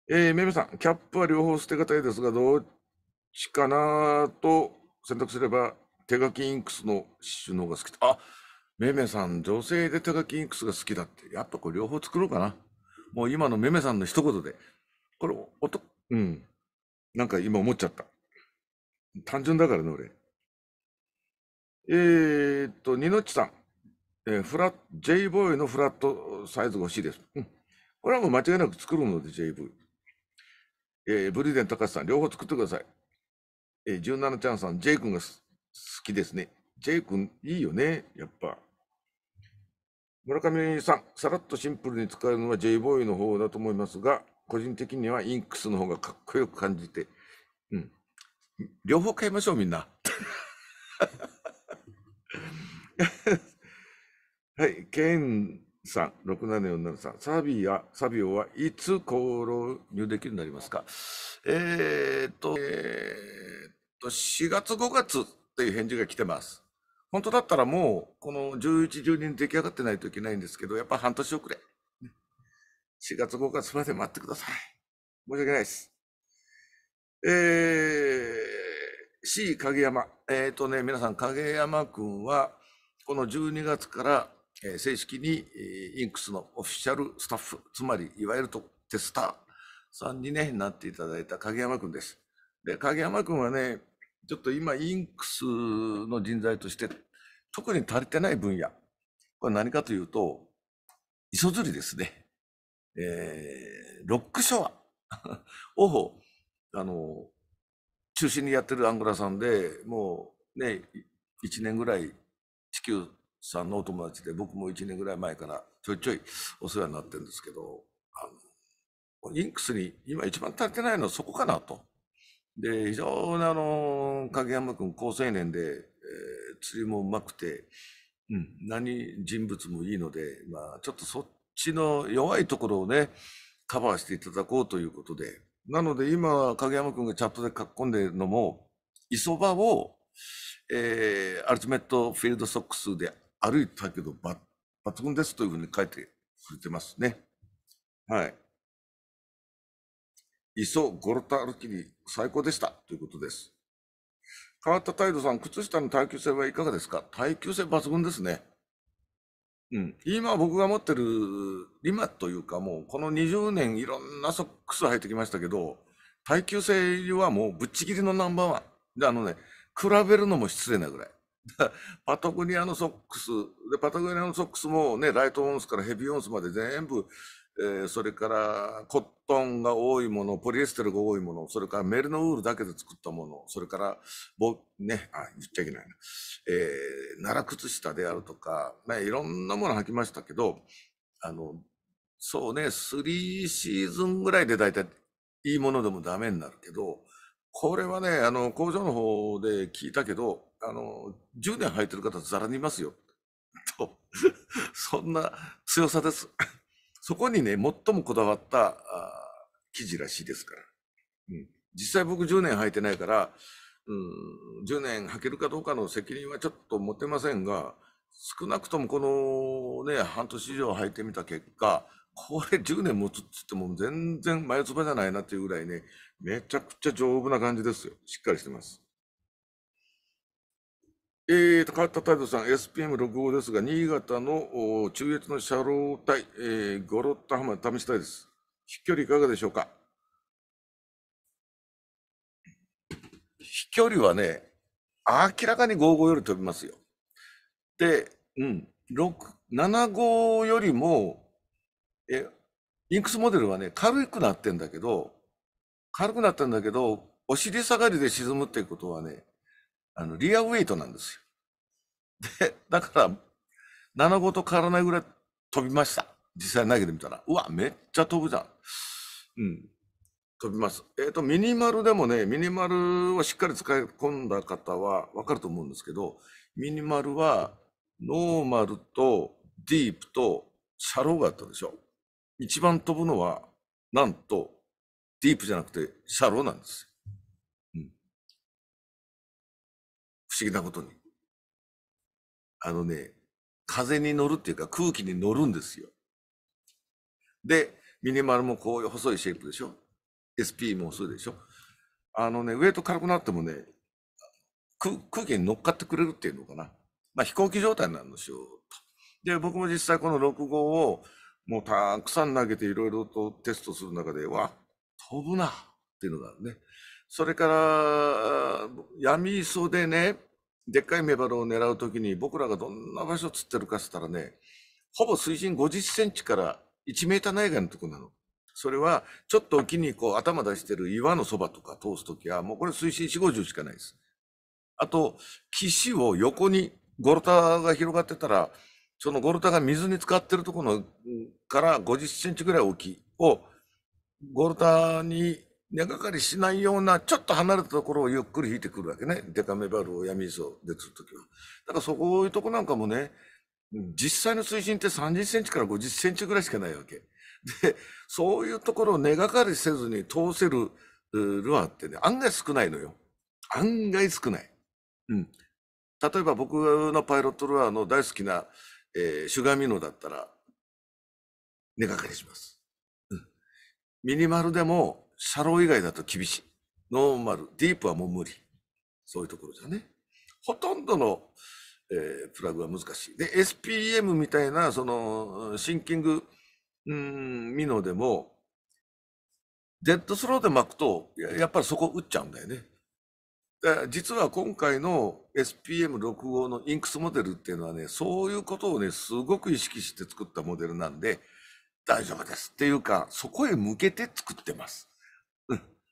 えー、めめさん、キャップは両方捨てがたいですが、どっちかなと選択すれば、手書きインクスの刺繍の方が好き。あ、めめさん、女性で手書きインクスが好きだって。やっぱこれ両方作ろうかな。もう今のめめさんの一言で、これ、音、うん、なんか今思っちゃった。単純だからね、俺。えー、っと、ニノッチさん、えー、フラッ、J ボーイのフラットサイズが欲しいです。うん、これはもう間違いなく作るので、J ボーイ。えー、ブリデン高橋さん、両方作ってください。えー、17ちゃんさん、J 君が好きですね。J 君、いいよね、やっぱ。村上さん、さらっとシンプルに使えるのは J ボーイの方だと思いますが、個人的にはインクスの方がかっこよく感じて、うん。両方買いましょう、みんな。<laughs> はい、ケンさん、6747さん、サビや、サビオはいつ購入できるようになりますかえー、っと、えー、っと、4月5月という返事が来てます。本当だったらもう、この11、12に出来上がってないといけないんですけど、やっぱ半年遅れ。4月、5月まで待ってください。申し訳ないです。えー、C 影山。えっ、ー、とね、皆さん、影山くんは、この12月から、えー、正式に、えー、インクスのオフィシャルスタッフ、つまり、いわゆるとテスターさんに、ね、なっていただいた影山くんです。で、影山くんはね、ちょっと今、インクスの人材として特に足りてない分野。これ何かというと、磯釣りですね。えー、ロックショアを、あの、中心にやってるアングラさんで、もうね、1年ぐらい地球さんのお友達で、僕も1年ぐらい前からちょいちょいお世話になってるんですけど、あの、インクスに今一番足りてないのはそこかなと。で、非常にあの、影山君、高青年で、えー、釣りもうまくて、うん、何人物もいいので、まあ、ちょっとそっちの弱いところをね、カバーしていただこうということで。なので今、影山君がチャットで書き込んでいるのも、磯場を、えー、アルティメットフィールドソックスで歩いたけど、抜群ですというふうに書いてくれてますね。はい。磯ゴロタ歩きに最高でしたということです。変わった態度さん、靴下の耐久性はいかがですか耐久性抜群ですね。うん、今僕が持ってる、リマというかもうこの20年いろんなソックス履いてきましたけど、耐久性はもうぶっちぎりのナンバーワン。で、あのね、比べるのも失礼なぐらい。<laughs> パトグニアのソックス、で、パトグニアのソックスもね、ライトオンスからヘビーオンスまで全部えー、それからコットンが多いもの、ポリエステルが多いもの、それからメルノウールだけで作ったもの、それから、ぼ、ね、あ、言っちゃいけないな。えー、奈良靴下であるとか、ね、いろんなもの履きましたけど、あの、そうね、3シーズンぐらいで大体いいものでもダメになるけど、これはね、あの、工場の方で聞いたけど、あの、10年履いてる方ざらにいますよ。と、<laughs> そんな強さです。そこにね、最もこだわった生地らしいですから。うん、実際僕10年履いてないから、うん、10年履けるかどうかの責任はちょっと持てませんが、少なくともこのね、半年以上履いてみた結果、これ10年持つって言っても全然前つばじゃないなっていうぐらいね、めちゃくちゃ丈夫な感じですよ。しっかりしてます。えーと、変わった太蔵さん、SPM65 ですが、新潟の中越の車両帯、えー、ゴロッタ浜試したいです。飛距離いかがでしょうか飛距離はね、明らかに55より飛びますよ。で、うん、75よりも、え、インクスモデルはね、軽くなってんだけど、軽くなったんだけど、お尻下がりで沈むっていうことはね、あの、リアウェイトなんですよ。で、だから、7ごと変わらないぐらい飛びました。実際投げてみたら。うわ、めっちゃ飛ぶじゃん。うん。飛びます。えっ、ー、と、ミニマルでもね、ミニマルをしっかり使い込んだ方はわかると思うんですけど、ミニマルはノーマルとディープとシャローがあったでしょ。一番飛ぶのは、なんと、ディープじゃなくてシャローなんです不思議なことに。あのね、風に乗るっていうか空気に乗るんですよ。で、ミニマルもこういう細いシェイプでしょ ?SP もそうでしょあのね、ウェイト軽くなってもね、空気に乗っかってくれるっていうのかな。まあ飛行機状態なんでしょう。で、僕も実際この6号をもうたくさん投げていろいろとテストする中で、わ、飛ぶなっていうのがあるね。それから闇磯でね、でっかいメバルを狙うときに僕らがどんな場所を釣ってるかっつったらね、ほぼ水深50センチから1メーター内外のとこなの。それはちょっと沖にこう頭出してる岩のそばとか通すときはもうこれ水深4、50しかないです。あと、岸を横にゴルタが広がってたら、そのゴルタが水に浸かってるところから50センチぐらい沖をゴルタに根掛かりしないような、ちょっと離れたところをゆっくり引いてくるわけね。デカメバルを闇磯で釣るときは。だからそこいうとこなんかもね、実際の水深って30センチから50センチぐらいしかないわけ。で、そういうところを根掛かりせずに通せるルアーってね、案外少ないのよ。案外少ない。うん。例えば僕のパイロットルアーの大好きな、えー、シュガーミノだったら、根掛かりします。うん。ミニマルでも、シャロー以外だと厳しい。ノーマル、ディープはもう無理。そういうところじゃね。ほとんどの、えー、プラグは難しい。で、SPM みたいな、その、シンキング、うん、ミノでも、デッドスローで巻くと、やっぱりそこ打っちゃうんだよね。実は今回の SPM65 のインクスモデルっていうのはね、そういうことをね、すごく意識して作ったモデルなんで、大丈夫ですっていうか、そこへ向けて作ってます。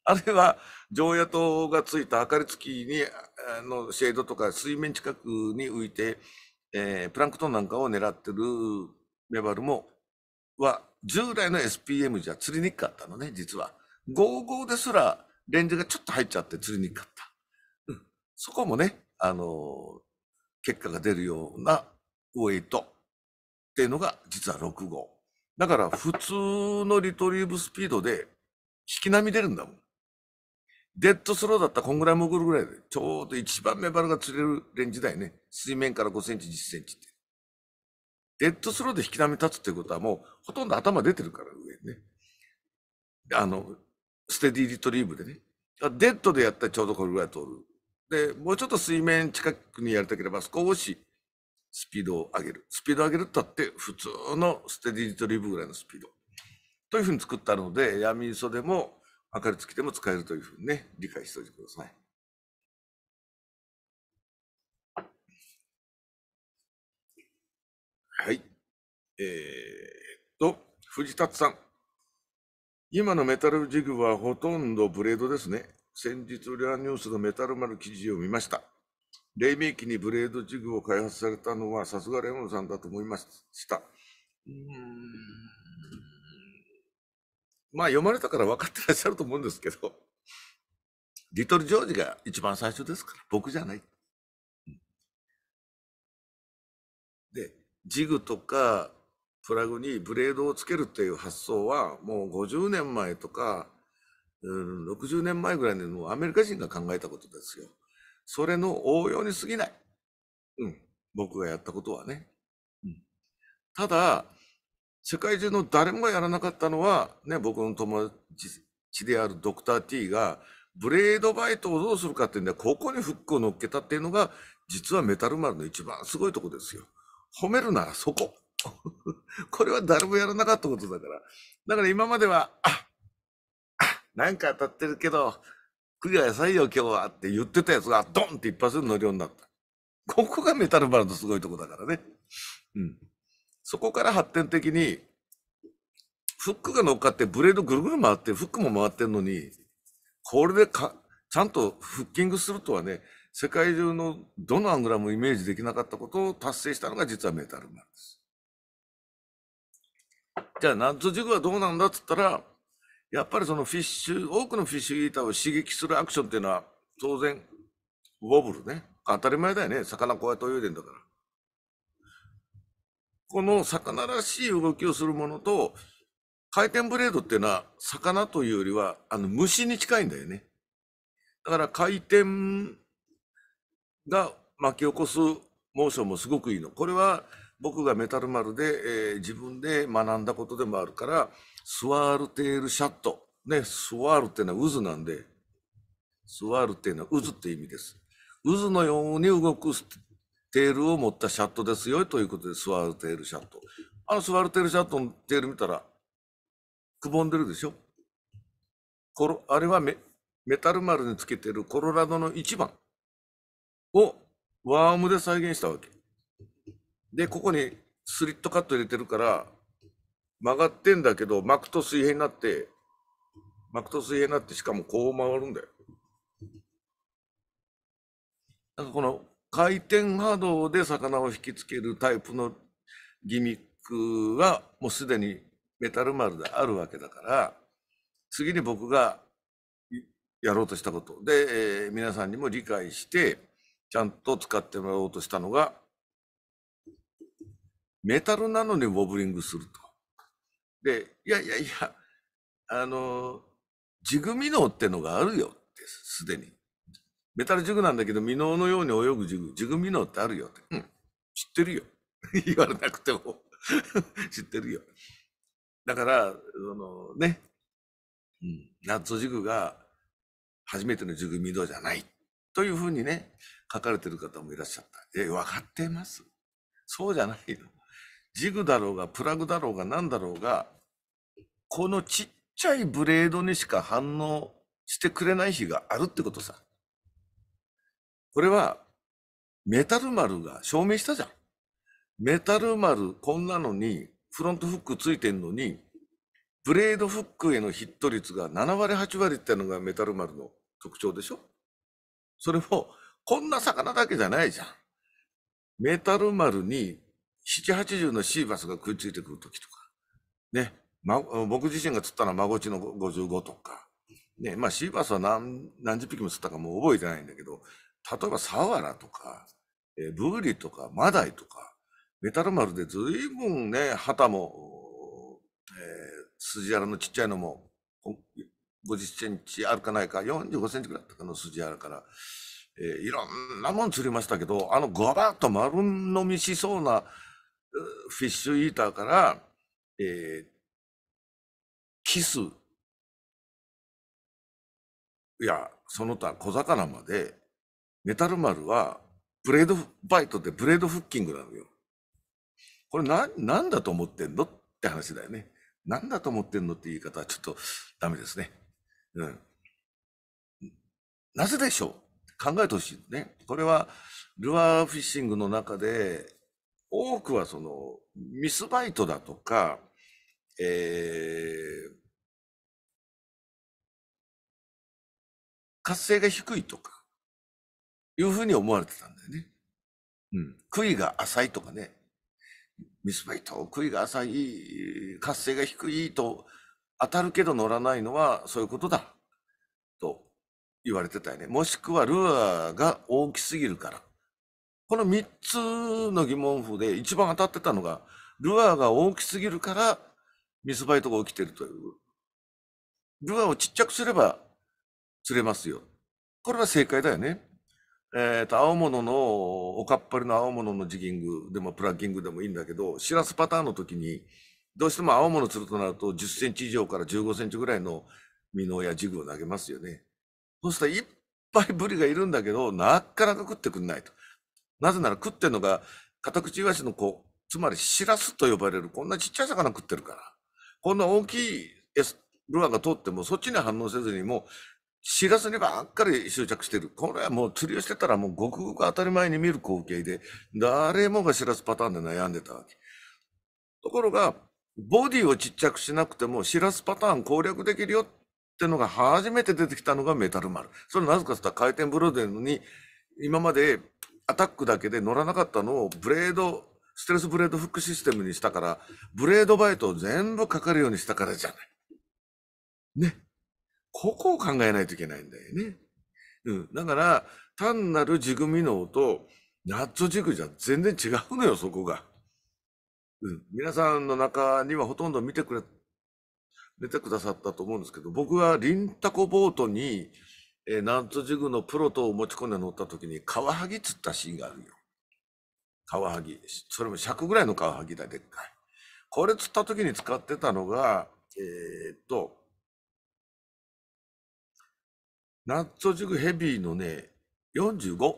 あるいは、常夜灯がついた明かり付きに、あの、シェードとか水面近くに浮いて、えー、プランクトンなんかを狙ってるメバルも、は、従来の SPM じゃ釣りにくかったのね、実は。55ですら、レンジがちょっと入っちゃって釣りにくかった。うん、そこもね、あの、結果が出るようなウェイトっていうのが実は6号。だから普通のリトリーブスピードで引き波出るんだもん。デッドスローだったらこんぐらい潜るぐらいで、ちょうど一番メバルが釣れるレンジだよね。水面から5センチ、10センチって。デッドスローで引き波立つってことはもうほとんど頭出てるから上にね。あの、ステディリトリーブでね。デッドでやったらちょうどこれぐらい通る。で、もうちょっと水面近くにやりたければ少しスピードを上げる。スピードを上げるったって普通のステディリトリーブぐらいのスピード。というふうに作ったので、闇磯でも明るつきでも使えるというふうにね、理解しておいてください。はい。えー、っと、藤達さん。今のメタルジグはほとんどブレードですね。先日、アニュースのメタル丸記事を見ました。黎明期にブレードジグを開発されたのは、さすがレモンさんだと思いました。うんまあ読まれたから分かってらっしゃると思うんですけど、リトル・ジョージが一番最初ですから、僕じゃない。で、ジグとかプラグにブレードをつけるっていう発想は、もう50年前とか、うん、60年前ぐらいのアメリカ人が考えたことですよ。それの応用に過ぎない。うん。僕がやったことはね。うん、ただ、世界中の誰もがやらなかったのは、ね、僕の友達であるドクター T が、ブレードバイトをどうするかっていうんで、ここにフックを乗っけたっていうのが、実はメタルマルの一番すごいとこですよ。褒めるならそこ。<laughs> これは誰もやらなかったことだから。だから今までは、ああなんか当たってるけど、クリアやさいよ今日はって言ってたやつが、ドンって一発で乗るようになった。ここがメタルマルのすごいとこだからね。うん。そこから発展的に、フックが乗っかってブレードぐるぐる回って、フックも回ってんのに、これでか、ちゃんとフッキングするとはね、世界中のどのアングラもイメージできなかったことを達成したのが実はメタルなんです。じゃあ、ナッツジグはどうなんだっつったら、やっぱりそのフィッシュ、多くのフィッシュギーターを刺激するアクションっていうのは、当然、ウォブルね。当たり前だよね。魚こうやって泳いでんだから。この魚らしい動きをするものと、回転ブレードっていうのは、魚というよりは、あの、虫に近いんだよね。だから回転が巻き起こすモーションもすごくいいの。これは僕がメタルマルで、えー、自分で学んだことでもあるから、スワールテールシャット。ね、スワールっていうのは渦なんで、スワールっていうのは渦って意味です。渦のように動くテールを持ったシャットですよということで、スワルテールシャット。あのスワルテールシャットのテール見たら、くぼんでるでしょコロあれはメメタル丸につけてるコロラドの1番をワームで再現したわけ。で、ここにスリットカット入れてるから、曲がってんだけど、巻くと水平になって、巻くと水平になって、しかもこう回るんだよ。なんかこの回転波動で魚を引きつけるタイプのギミックはもうすでにメタル丸であるわけだから次に僕がやろうとしたことで、えー、皆さんにも理解してちゃんと使ってもらおうとしたのがメタルなのにボブリングすると。でいやいやいやあのジグミノってのがあるよってすでに。メタルジグなんだけど、ミノーのように泳ぐジグ、ジグミノーってあるよって。うん、知ってるよ。<laughs> 言われなくても <laughs> 知ってるよ。だから、そのね、うん、ナッツジグが初めてのジグミノーじゃない。というふうにね、書かれてる方もいらっしゃった。え、わかってます。そうじゃないの。ジグだろうが、プラグだろうが、何だろうが、このちっちゃいブレードにしか反応してくれない日があるってことさ。これは、メタル丸が証明したじゃん。メタル丸、こんなのに、フロントフックついてんのに、ブレードフックへのヒット率が7割、8割ってのがメタル丸の特徴でしょそれも、こんな魚だけじゃないじゃん。メタル丸に7、80のシーバスが食いついてくるときとか、ね、ま、僕自身が釣ったのは孫チの55とか、ね、まあシーバスは何、何十匹も釣ったかもう覚えてないんだけど、例えばサワラとか、えー、ブリとかマダイとか、メタル丸で随分ね、旗も、えー、筋荒のちっちゃいのも、50センチあるかないか、45センチぐらいだったかの筋荒から、えー、いろんなもん釣りましたけど、あのガラッと丸飲みしそうなフィッシュイーターから、えー、キス、いや、その他小魚まで、メタル丸は、ブレードバイトってブレードフッキングなのよ。これな、なんだと思ってんのって話だよね。なんだと思ってんのって言い方はちょっとダメですね。うん。なぜでしょう考えてほしいね。これは、ルアーフィッシングの中で、多くはその、ミスバイトだとか、えー、活性が低いとか、いうふうに思われてたんだよね。うん。杭が浅いとかね。ミスバイト、杭が浅い、活性が低いと当たるけど乗らないのはそういうことだ。と言われてたよね。もしくはルアーが大きすぎるから。この3つの疑問符で一番当たってたのが、ルアーが大きすぎるからミスバイトが起きてるという。ルアーをちっちゃくすれば釣れますよ。これは正解だよね。えー、と、青物の、おかっぱりの青物のジギングでもプラッキングでもいいんだけど、しらすパターンの時に、どうしても青物釣るとなると10センチ以上から15センチぐらいのミノやジグを投げますよね。そうしたらいっぱいブリがいるんだけど、なかなか食ってくんないと。なぜなら食ってんのが、カタクチイワシの子、つまりシラスと呼ばれる、こんなちっちゃい魚食ってるから。こんな大きいルアーが通っても、そっちに反応せずにもラスにばっかり執着してる。これはもう釣りをしてたらもうごくごく当たり前に見る光景で、誰もが知らずパターンで悩んでたわけ。ところが、ボディをちっちゃくしなくても知らずパターン攻略できるよってのが初めて出てきたのがメタル丸。それなぜかとったら回転ブローデンに今までアタックだけで乗らなかったのをブレード、ステルスブレードフックシステムにしたから、ブレードバイトを全部かかるようにしたからじゃない。ね。ここを考えないといけないんだよね。うん。だから、単なるジグミーとナッツジグじゃ全然違うのよ、そこが。うん。皆さんの中にはほとんど見てくれ、出てくださったと思うんですけど、僕はリンタコボートに、えー、ナッツジグのプロトを持ち込んで乗った時に、カワハギ釣ったシーンがあるよ。カワハギ。それも尺ぐらいのカワハギだ、でっかい。これ釣った時に使ってたのが、えー、っと、ナッツジグヘビーのね、45を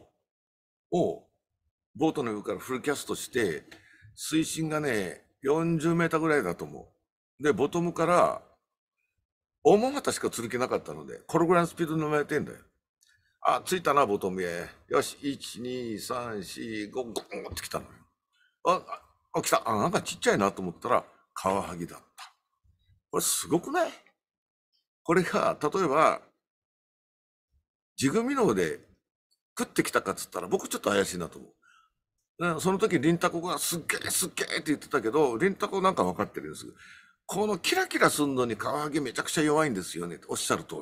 ボートの上からフルキャストして、水深がね、40メーターぐらいだと思う。で、ボトムから、大物型しか釣る気なかったので、これぐらいのスピードで飲まれてんだよ。あ、着いたな、ボトムへ。よし、1、2、3、4、5、ゴンって来たのよ。あ、あ、来た。あ、なんかちっちゃいなと思ったら、カワハギだった。これすごくないこれが、例えば、ジグミノで食ってきたかっつったら僕ちょっと怪しいなと思う。その時、リンタコがすっげえすっげえって言ってたけど、リンタコなんか分かってるんです。このキラキラすんのにカワハギめちゃくちゃ弱いんですよね。っておっしゃる通り。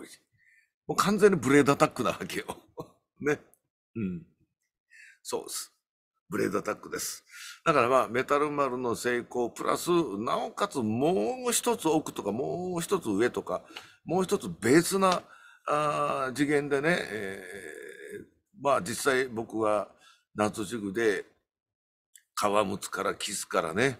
もう完全にブレードアタックなわけよ。<laughs> ね。うん。そうです。ブレードアタックです。だからまあ、メタル丸の成功プラス、なおかつもう一つ奥とか、もう一つ上とか、もう一つ別なあ次元でね、えー、まあ実際僕は夏塾で革むつからキスからね、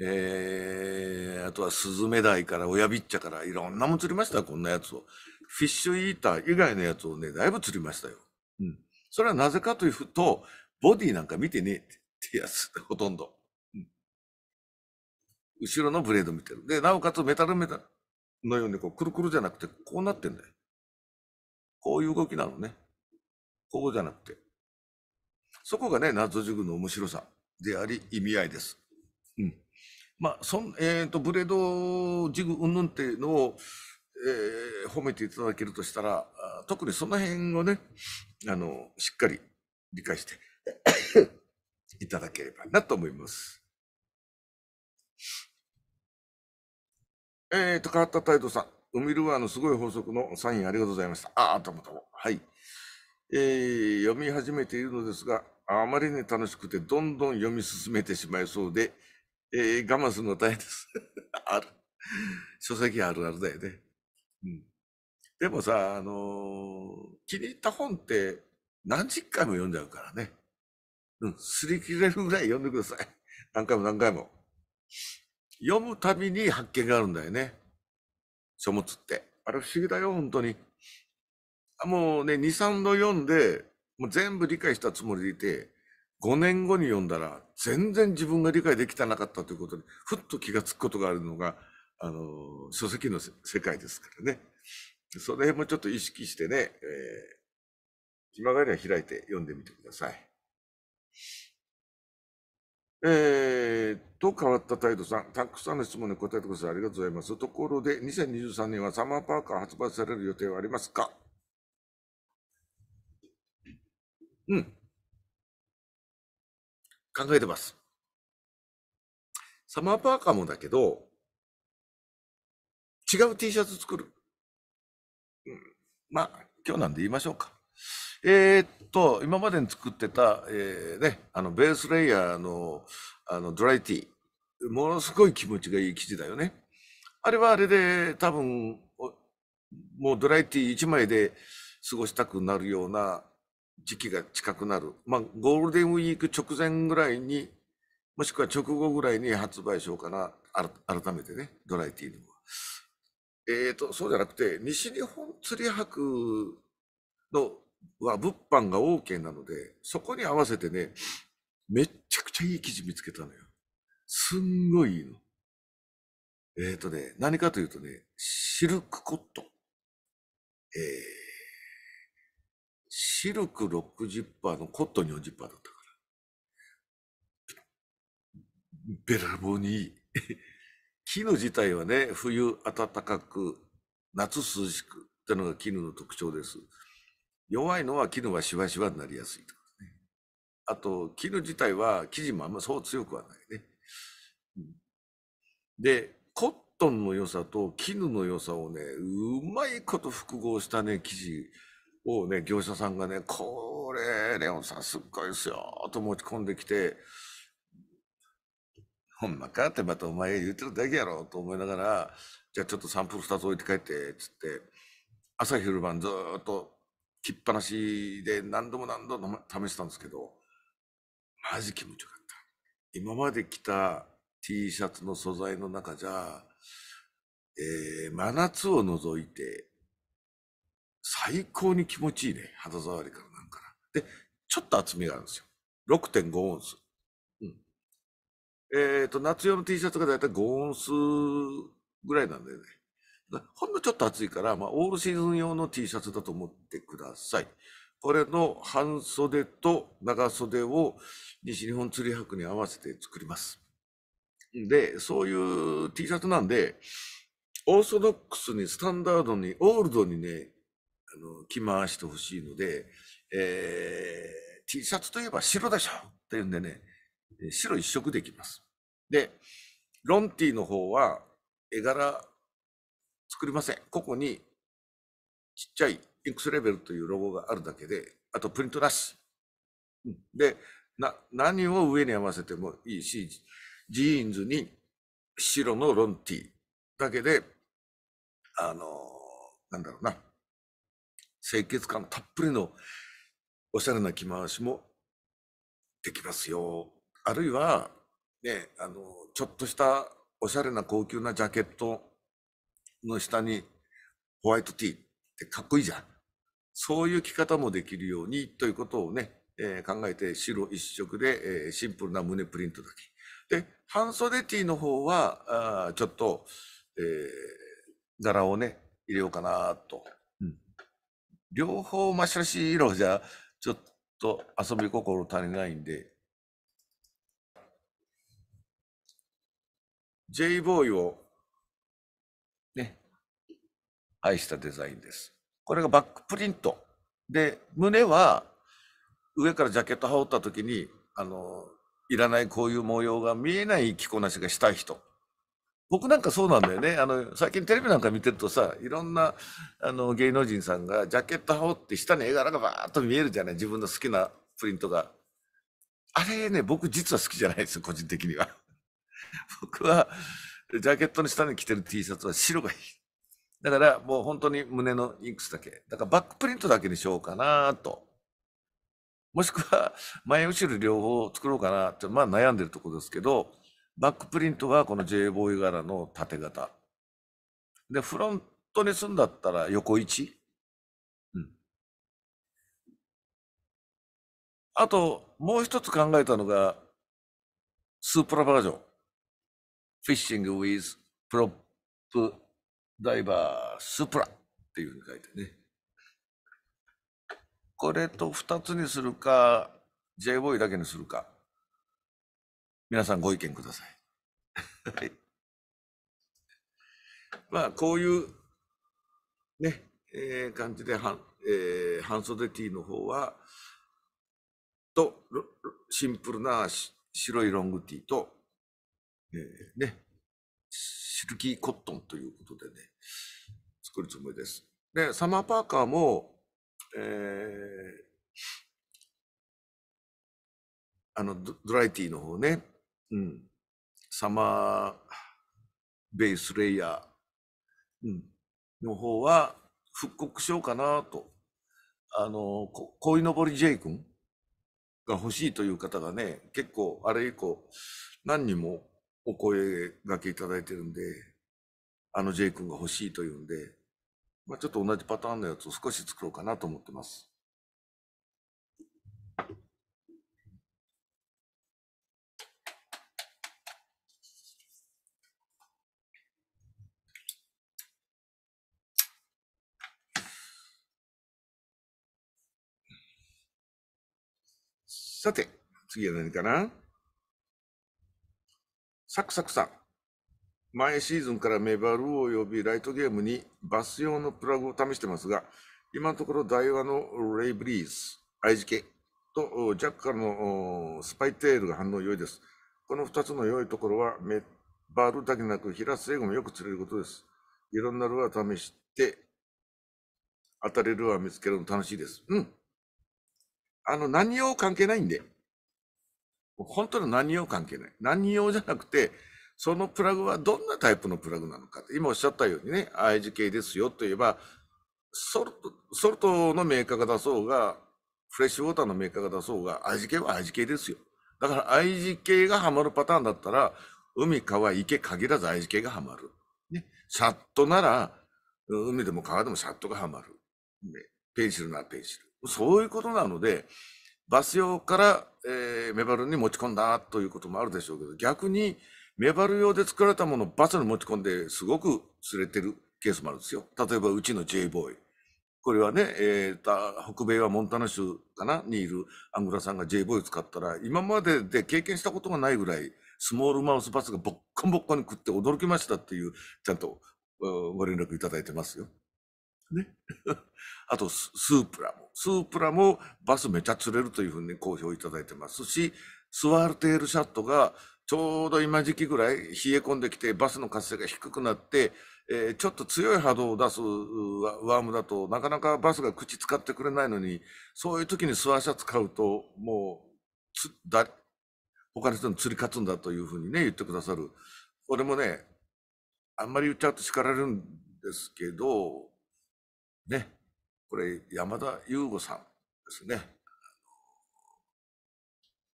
えー、あとはスズメダイから親びっちゃからいろんなもん釣りました、こんなやつを。フィッシュイーター以外のやつをね、だいぶ釣りましたよ。うん。それはなぜかというと、ボディなんか見てねえってやつ、ほとんど。うん、後ろのブレード見てる。で、なおかつメタルメタルのようにこう、くるくるじゃなくて、こうなってんだよ。こういう動きなのね。こうじゃなくて。そこがね、謎塾の面白さであり、意味合いです。うん。まあ、そん、えっ、ー、と、ブレードジグぬんっていうのを、えー、褒めていただけるとしたら、特にその辺をね、あの、しっかり理解して <coughs> いただければなと思います。えっ、ー、と、変わった態度さん。ミルアーのすごい法則のサインありがとうございました。ああ、どうもどうも。はい。えー、読み始めているのですが、あまりに楽しくてどんどん読み進めてしまいそうで、えー、我慢するの大変です。<laughs> ある。書籍あるあるだよね。うん。でもさ、あのー、気に入った本って何十回も読んじゃうからね。うん、擦り切れるぐらい読んでください。何回も何回も。読むたびに発見があるんだよね。書物って。あれ不思議だよ、本当に。もうね、2、3度読んで、もう全部理解したつもりでいて、5年後に読んだら、全然自分が理解できてなかったということに、ふっと気がつくことがあるのが、あの、書籍の世界ですからね。その辺もちょっと意識してね、えー、暇がりは開いて読んでみてください。えー、と変わった態度さん、たくさんの質問に答えてください。ありがとうございます。ところで、2023年はサマーパーカー発売される予定はありますかうん。考えてます。サマーパーカーもだけど、違う T シャツ作る。うん、まあ、今日なんで言いましょうか。えー、っと、今までに作ってた、えー、ね、あの、ベースレイヤーの、あの、ドライティー、ものすごい気持ちがいい生地だよね。あれはあれで、多分、もうドライティー1枚で過ごしたくなるような時期が近くなる。まあ、ゴールデンウィーク直前ぐらいに、もしくは直後ぐらいに発売しようかな、改めてね、ドライティーのえっ、ー、と、そうじゃなくて、西日本釣り博のは物販が OK なので、そこに合わせてね、めっちゃくちゃいい記事見つけたのよ。すんごいいいの。えっ、ー、とね、何かというとね、シルクコットえー、シルク60%のコットン40%だったから。べらぼうにいい。絹 <laughs> 自体はね、冬暖かく、夏涼しくってのが絹の特徴です。弱いのは絹はしわしわになりやすいとかね。あと、絹自体は生地もあんまそう強くはないね。で、コットンの良さと絹の良さをね、うまいこと複合したね、生地をね、業者さんがね、これ、レオンさんすっごいですよ、と持ち込んできて、ほんまかってまたお前言ってるだけやろと思いながら、じゃあちょっとサンプル2つ置いて帰って、つって、朝昼晩ずっときっぱなしで何度も何度も試したんですけど、マジ気持ちよかった。今まで着た T シャツの素材の中じゃ、えー、真夏を除いて、最高に気持ちいいね。肌触りからなんから。で、ちょっと厚みがあるんですよ。6.5オンス。うん。えっ、ー、と、夏用の T シャツがだいたい5オンスぐらいなんだよね。ほんのちょっと暑いから、まあ、オールシーズン用の T シャツだと思ってください。これの半袖と長袖を西日本釣り博に合わせて作ります。で、そういう T シャツなんで、オーソドックスにスタンダードにオールドにね、あの着回してほしいので、えー、T シャツといえば白でしょっていうんでね、白一色できます。で、ロンティの方は絵柄作りません。ここにちっちゃい X レベルというロゴがあるだけで、あとプリントなし。で、な何を上に合わせてもいいし、ジーンズに白のロンティーだけで、あの、なんだろうな、清潔感たっぷりのおしゃれな着回しもできますよ。あるいは、ね、あの、ちょっとしたおしゃれな高級なジャケットの下にホワイトティーってかっこいいじゃん。そういう着方もできるようにということをね、えー、考えて白一色で、えー、シンプルな胸プリントだけ。で、半袖ティーの方は、あちょっと、えー、柄をね、入れようかなと、うん。両方真っ白し色じゃ、ちょっと遊び心足りないんで、J ボーイを愛したデザインです。これがバックプリント。で、胸は上からジャケット羽織った時に、あの、いらないこういう模様が見えない着こなしがしたい人。僕なんかそうなんだよね。あの、最近テレビなんか見てるとさ、いろんな、あの、芸能人さんがジャケット羽織って下に絵柄がバーッと見えるじゃない自分の好きなプリントが。あれね、僕実は好きじゃないですよ、個人的には。僕は、ジャケットの下に着てる T シャツは白がだからもう本当に胸のンクスだけ。だからバックプリントだけにしようかなと。もしくは <laughs> 前後ろ両方作ろうかなって、まあ悩んでるところですけど、バックプリントはこの J ボーイ柄の縦型。で、フロントにすんだったら横一。うん。あと、もう一つ考えたのが、スープラバージョン。フィッシング with プロップダイバースプラっていうふうに書いてね。これと2つにするか、j ボーイだけにするか。皆さんご意見ください。<laughs> はい。まあ、こういう、ね、えー、感じで、半、えー、半袖 T の方は、と、シンプルな白いロング T と、えー、ね、シルキーコットンということでね、作るつもりです。で、サマーパーカーも、えー、あのド、ドライティーの方ね、うん、サマーベースレイヤー、うん、の方は復刻しようかなと。あの、こ鯉のぼり J 君が欲しいという方がね、結構あれ以降何人もお声がけいただいてるんで、あの J 君が欲しいというんで、まあ、ちょっと同じパターンのやつを少し作ろうかなと思ってます。さて、次は何かなサクサクさん。前シーズンからメバルを呼び、ライトゲームにバス用のプラグを試してますが、今のところ台湾のレイブリーズ、愛知系とジャッカルのスパイテールが反応良いです。この2つの良いところは、メバルだけなく、平瀬英語もよく釣れることです。いろんなルアー試して、当たれるルアー見つけるの楽しいです。うん。あの、何用関係ないんで。本当の何用関係ない。何用じゃなくて、そのプラグはどんなタイプのプラグなのか。今おっしゃったようにね、i g 系ですよといえば、ソルト、ソルトのメーカーが出そうが、フレッシュウォーターのメーカーが出そうが、i g 系は i g 系ですよ。だから i g 系がハマるパターンだったら、海、川、池限らず i g 系がハマる。ね。シャットなら、海でも川でもシャットがハマる。ね。ペンシルなペンシル。そういうことなので、バス用から、えー、メバルに持ち込んだということもあるでしょうけど、逆にメバル用で作られたものをバスに持ち込んですごく釣れてるケースもあるんですよ。例えばうちの J ボーイ。これはね、えー、北米はモンタナ州かなにいるアングラさんが J ボーイ使ったら、今までで経験したことがないぐらい、スモールマウスバスがボッコンボッコンに食って驚きましたっていう、ちゃんとご連絡いただいてますよ。ね。あとスープラも。スープラもバスめちゃ釣れるというふうに好評いただいてますし、スワールテールシャットがちょうど今時期ぐらい冷え込んできて、バスの活性が低くなって、えー、ちょっと強い波動を出すワームだとなかなかバスが口使ってくれないのに、そういう時にスワーシャツ買うと、もう、つだ他の人に釣り勝つんだというふうにね、言ってくださる。これもね、あんまり言っちゃうと叱られるんですけど、ね、これ、山田優吾さんですね。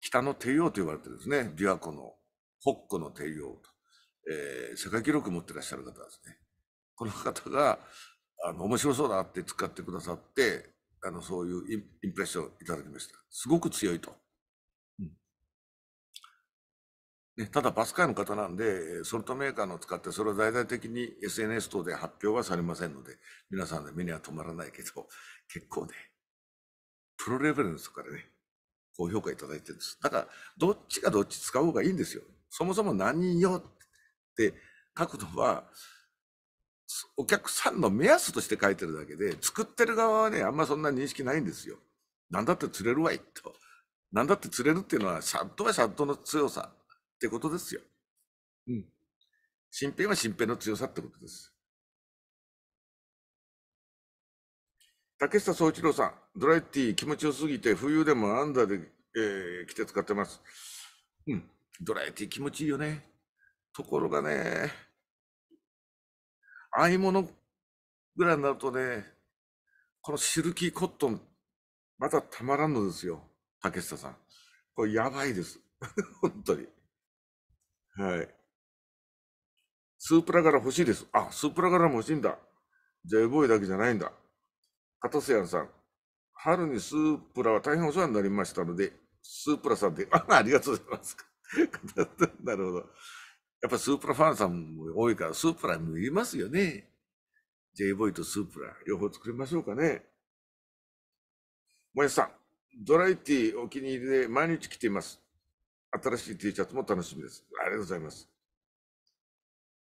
北の帝王と言われてるんですね。琵琶湖の、北湖の帝王と。えー、世界記録持ってらっしゃる方ですね。この方が、あの、面白そうだって使ってくださって、あの、そういうインプレッションをいただきました。すごく強いと。ね、ただバス会の方なんで、ソルトメーカーの使って、それを大々的に SNS 等で発表はされませんので、皆さんの目には止まらないけど、結構ね、プロレベルの人からね、高評価いただいてるんです。だから、どっちがどっち使う方がいいんですよ。そもそも何人よって書くのは、お客さんの目安として書いてるだけで、作ってる側はね、あんまそんな認識ないんですよ。なんだって釣れるわいと。なんだって釣れるっていうのは、シャットはシャットの強さ。ってことですよ。うん。新兵は新兵の強さってことです。竹下総一郎さん、ドライティー気持ちよすぎて、冬でもアンダーで、えー、着て使ってます。うん、ドライティー気持ちいいよね。ところがね、合い物ものぐらいになるとね、このシルキーコットン、またたまらんのですよ、竹下さん。これやばいです。<laughs> 本当に。はい。スープラ柄欲しいです。あ、スープラ柄も欲しいんだ。ジェイボーイだけじゃないんだ。カトセアンさん、春にスープラは大変お世話になりましたので、スープラさんで、あ <laughs> ありがとうございます。<laughs> なるほど。やっぱスープラファンさんも多いから、スープラもいますよね。ジェイボーイとスープラ、両方作りましょうかね。もやさん、ドライティーお気に入りで毎日来ています。新しい T シャツも楽しみです。ありがとうございます。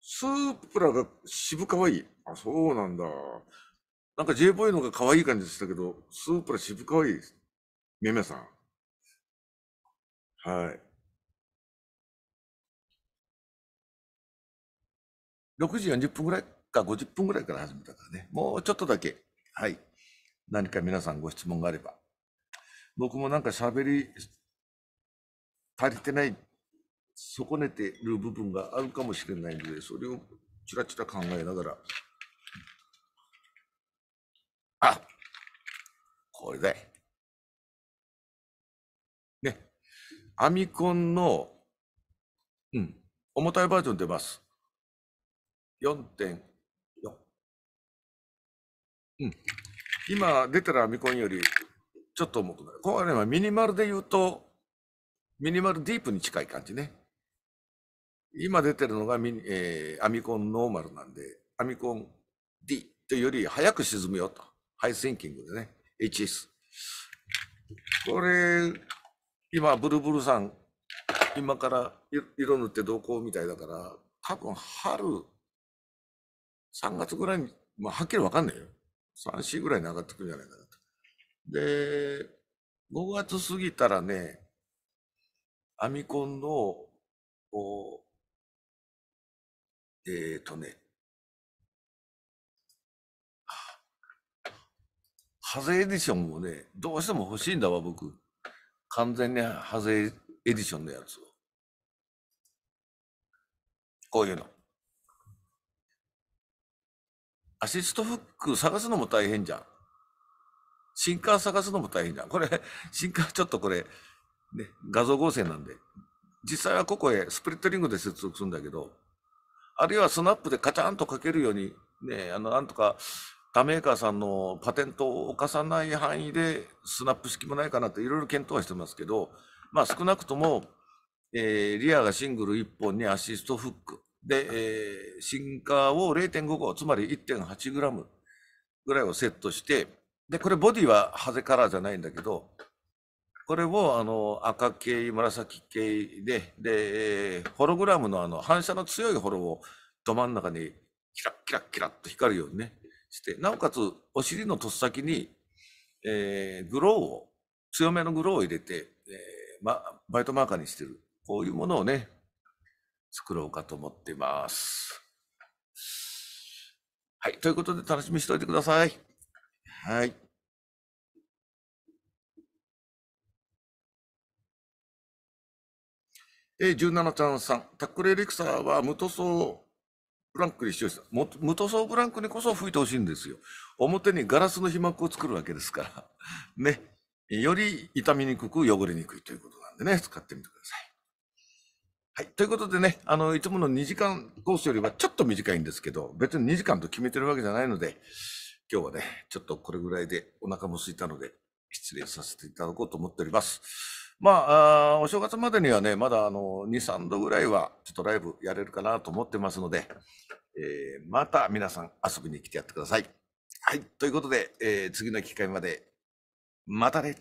スープラが渋かわいい。あ、そうなんだ。なんか J ボーイの方が可愛い感じでしたけど、スープラ渋かわいいです。めめさん。はい。6時40分ぐらいか50分ぐらいから始めたからね。もうちょっとだけ。はい。何か皆さんご質問があれば。僕もなんか喋り、足りてない、損ねている部分があるかもしれないので、それをちらちら考えながら、あこれだい。ね。アミコンの、うん、重たいバージョン出ます。4.4。うん。今出てるアミコンよりちょっと重くなる。これはミニマルで言うとミニマルディープに近い感じね。今出てるのがミニ、えー、アミコンノーマルなんで、アミコン D というより早く沈むよと。ハイスインキングでね。HS。これ、今、ブルブルさん、今から色塗ってどうこうみたいだから、多分春、3月ぐらいに、まあ、はっきりわかんないよ。3、4ぐらいに上がってくるんじゃないかなと。で、5月過ぎたらね、アミコンの、えっ、ー、とね、ハゼエディションをね、どうしても欲しいんだわ、僕。完全にハゼエディションのやつを。こういうの。アシストフック探すのも大変じゃん。新刊探すのも大変じゃん。これ、新刊ちょっとこれ、ね、画像合成なんで、実際はここへスプリットリングで接続するんだけど、あるいはスナップでカチャンとかけるように、ね、あの、なんとか、他メーカーさんのパテントを犯さない範囲でスナップ式もないかなっていろいろ検討はしてますけど、まあ少なくとも、えー、リアがシングル1本にアシストフック。で、えー、シンカーを0.5号、つまり 1.8g ぐらいをセットして、で、これボディはハゼカラーじゃないんだけど、これをあの赤系、紫系で、で、ホログラムのあの反射の強いホロをど真ん中にキラッキラッキラッと光るようにね、して、なおかつお尻のっ先に、えー、グローを、強めのグローを入れて、えーま、バイトマーカーにしてる。こういうものをね、作ろうかと思ってます。はい。ということで楽しみにしておいてください。はい。え17ちゃんさん、タックルエリクサーは無塗装ブランクに使用した。無塗装ブランクにこそ吹いてほしいんですよ。表にガラスの被膜を作るわけですから。<laughs> ね。より傷みにくく汚れにくいということなんでね、使ってみてください。はい。ということでね、あの、いつもの2時間コースよりはちょっと短いんですけど、別に2時間と決めてるわけじゃないので、今日はね、ちょっとこれぐらいでお腹も空いたので、失礼させていただこうと思っております。まあ、あお正月までにはね、まだあの2、3度ぐらいはちょっとライブやれるかなと思ってますので、えー、また皆さん遊びに来てやってください。はい、ということで、えー、次の機会まで、またね。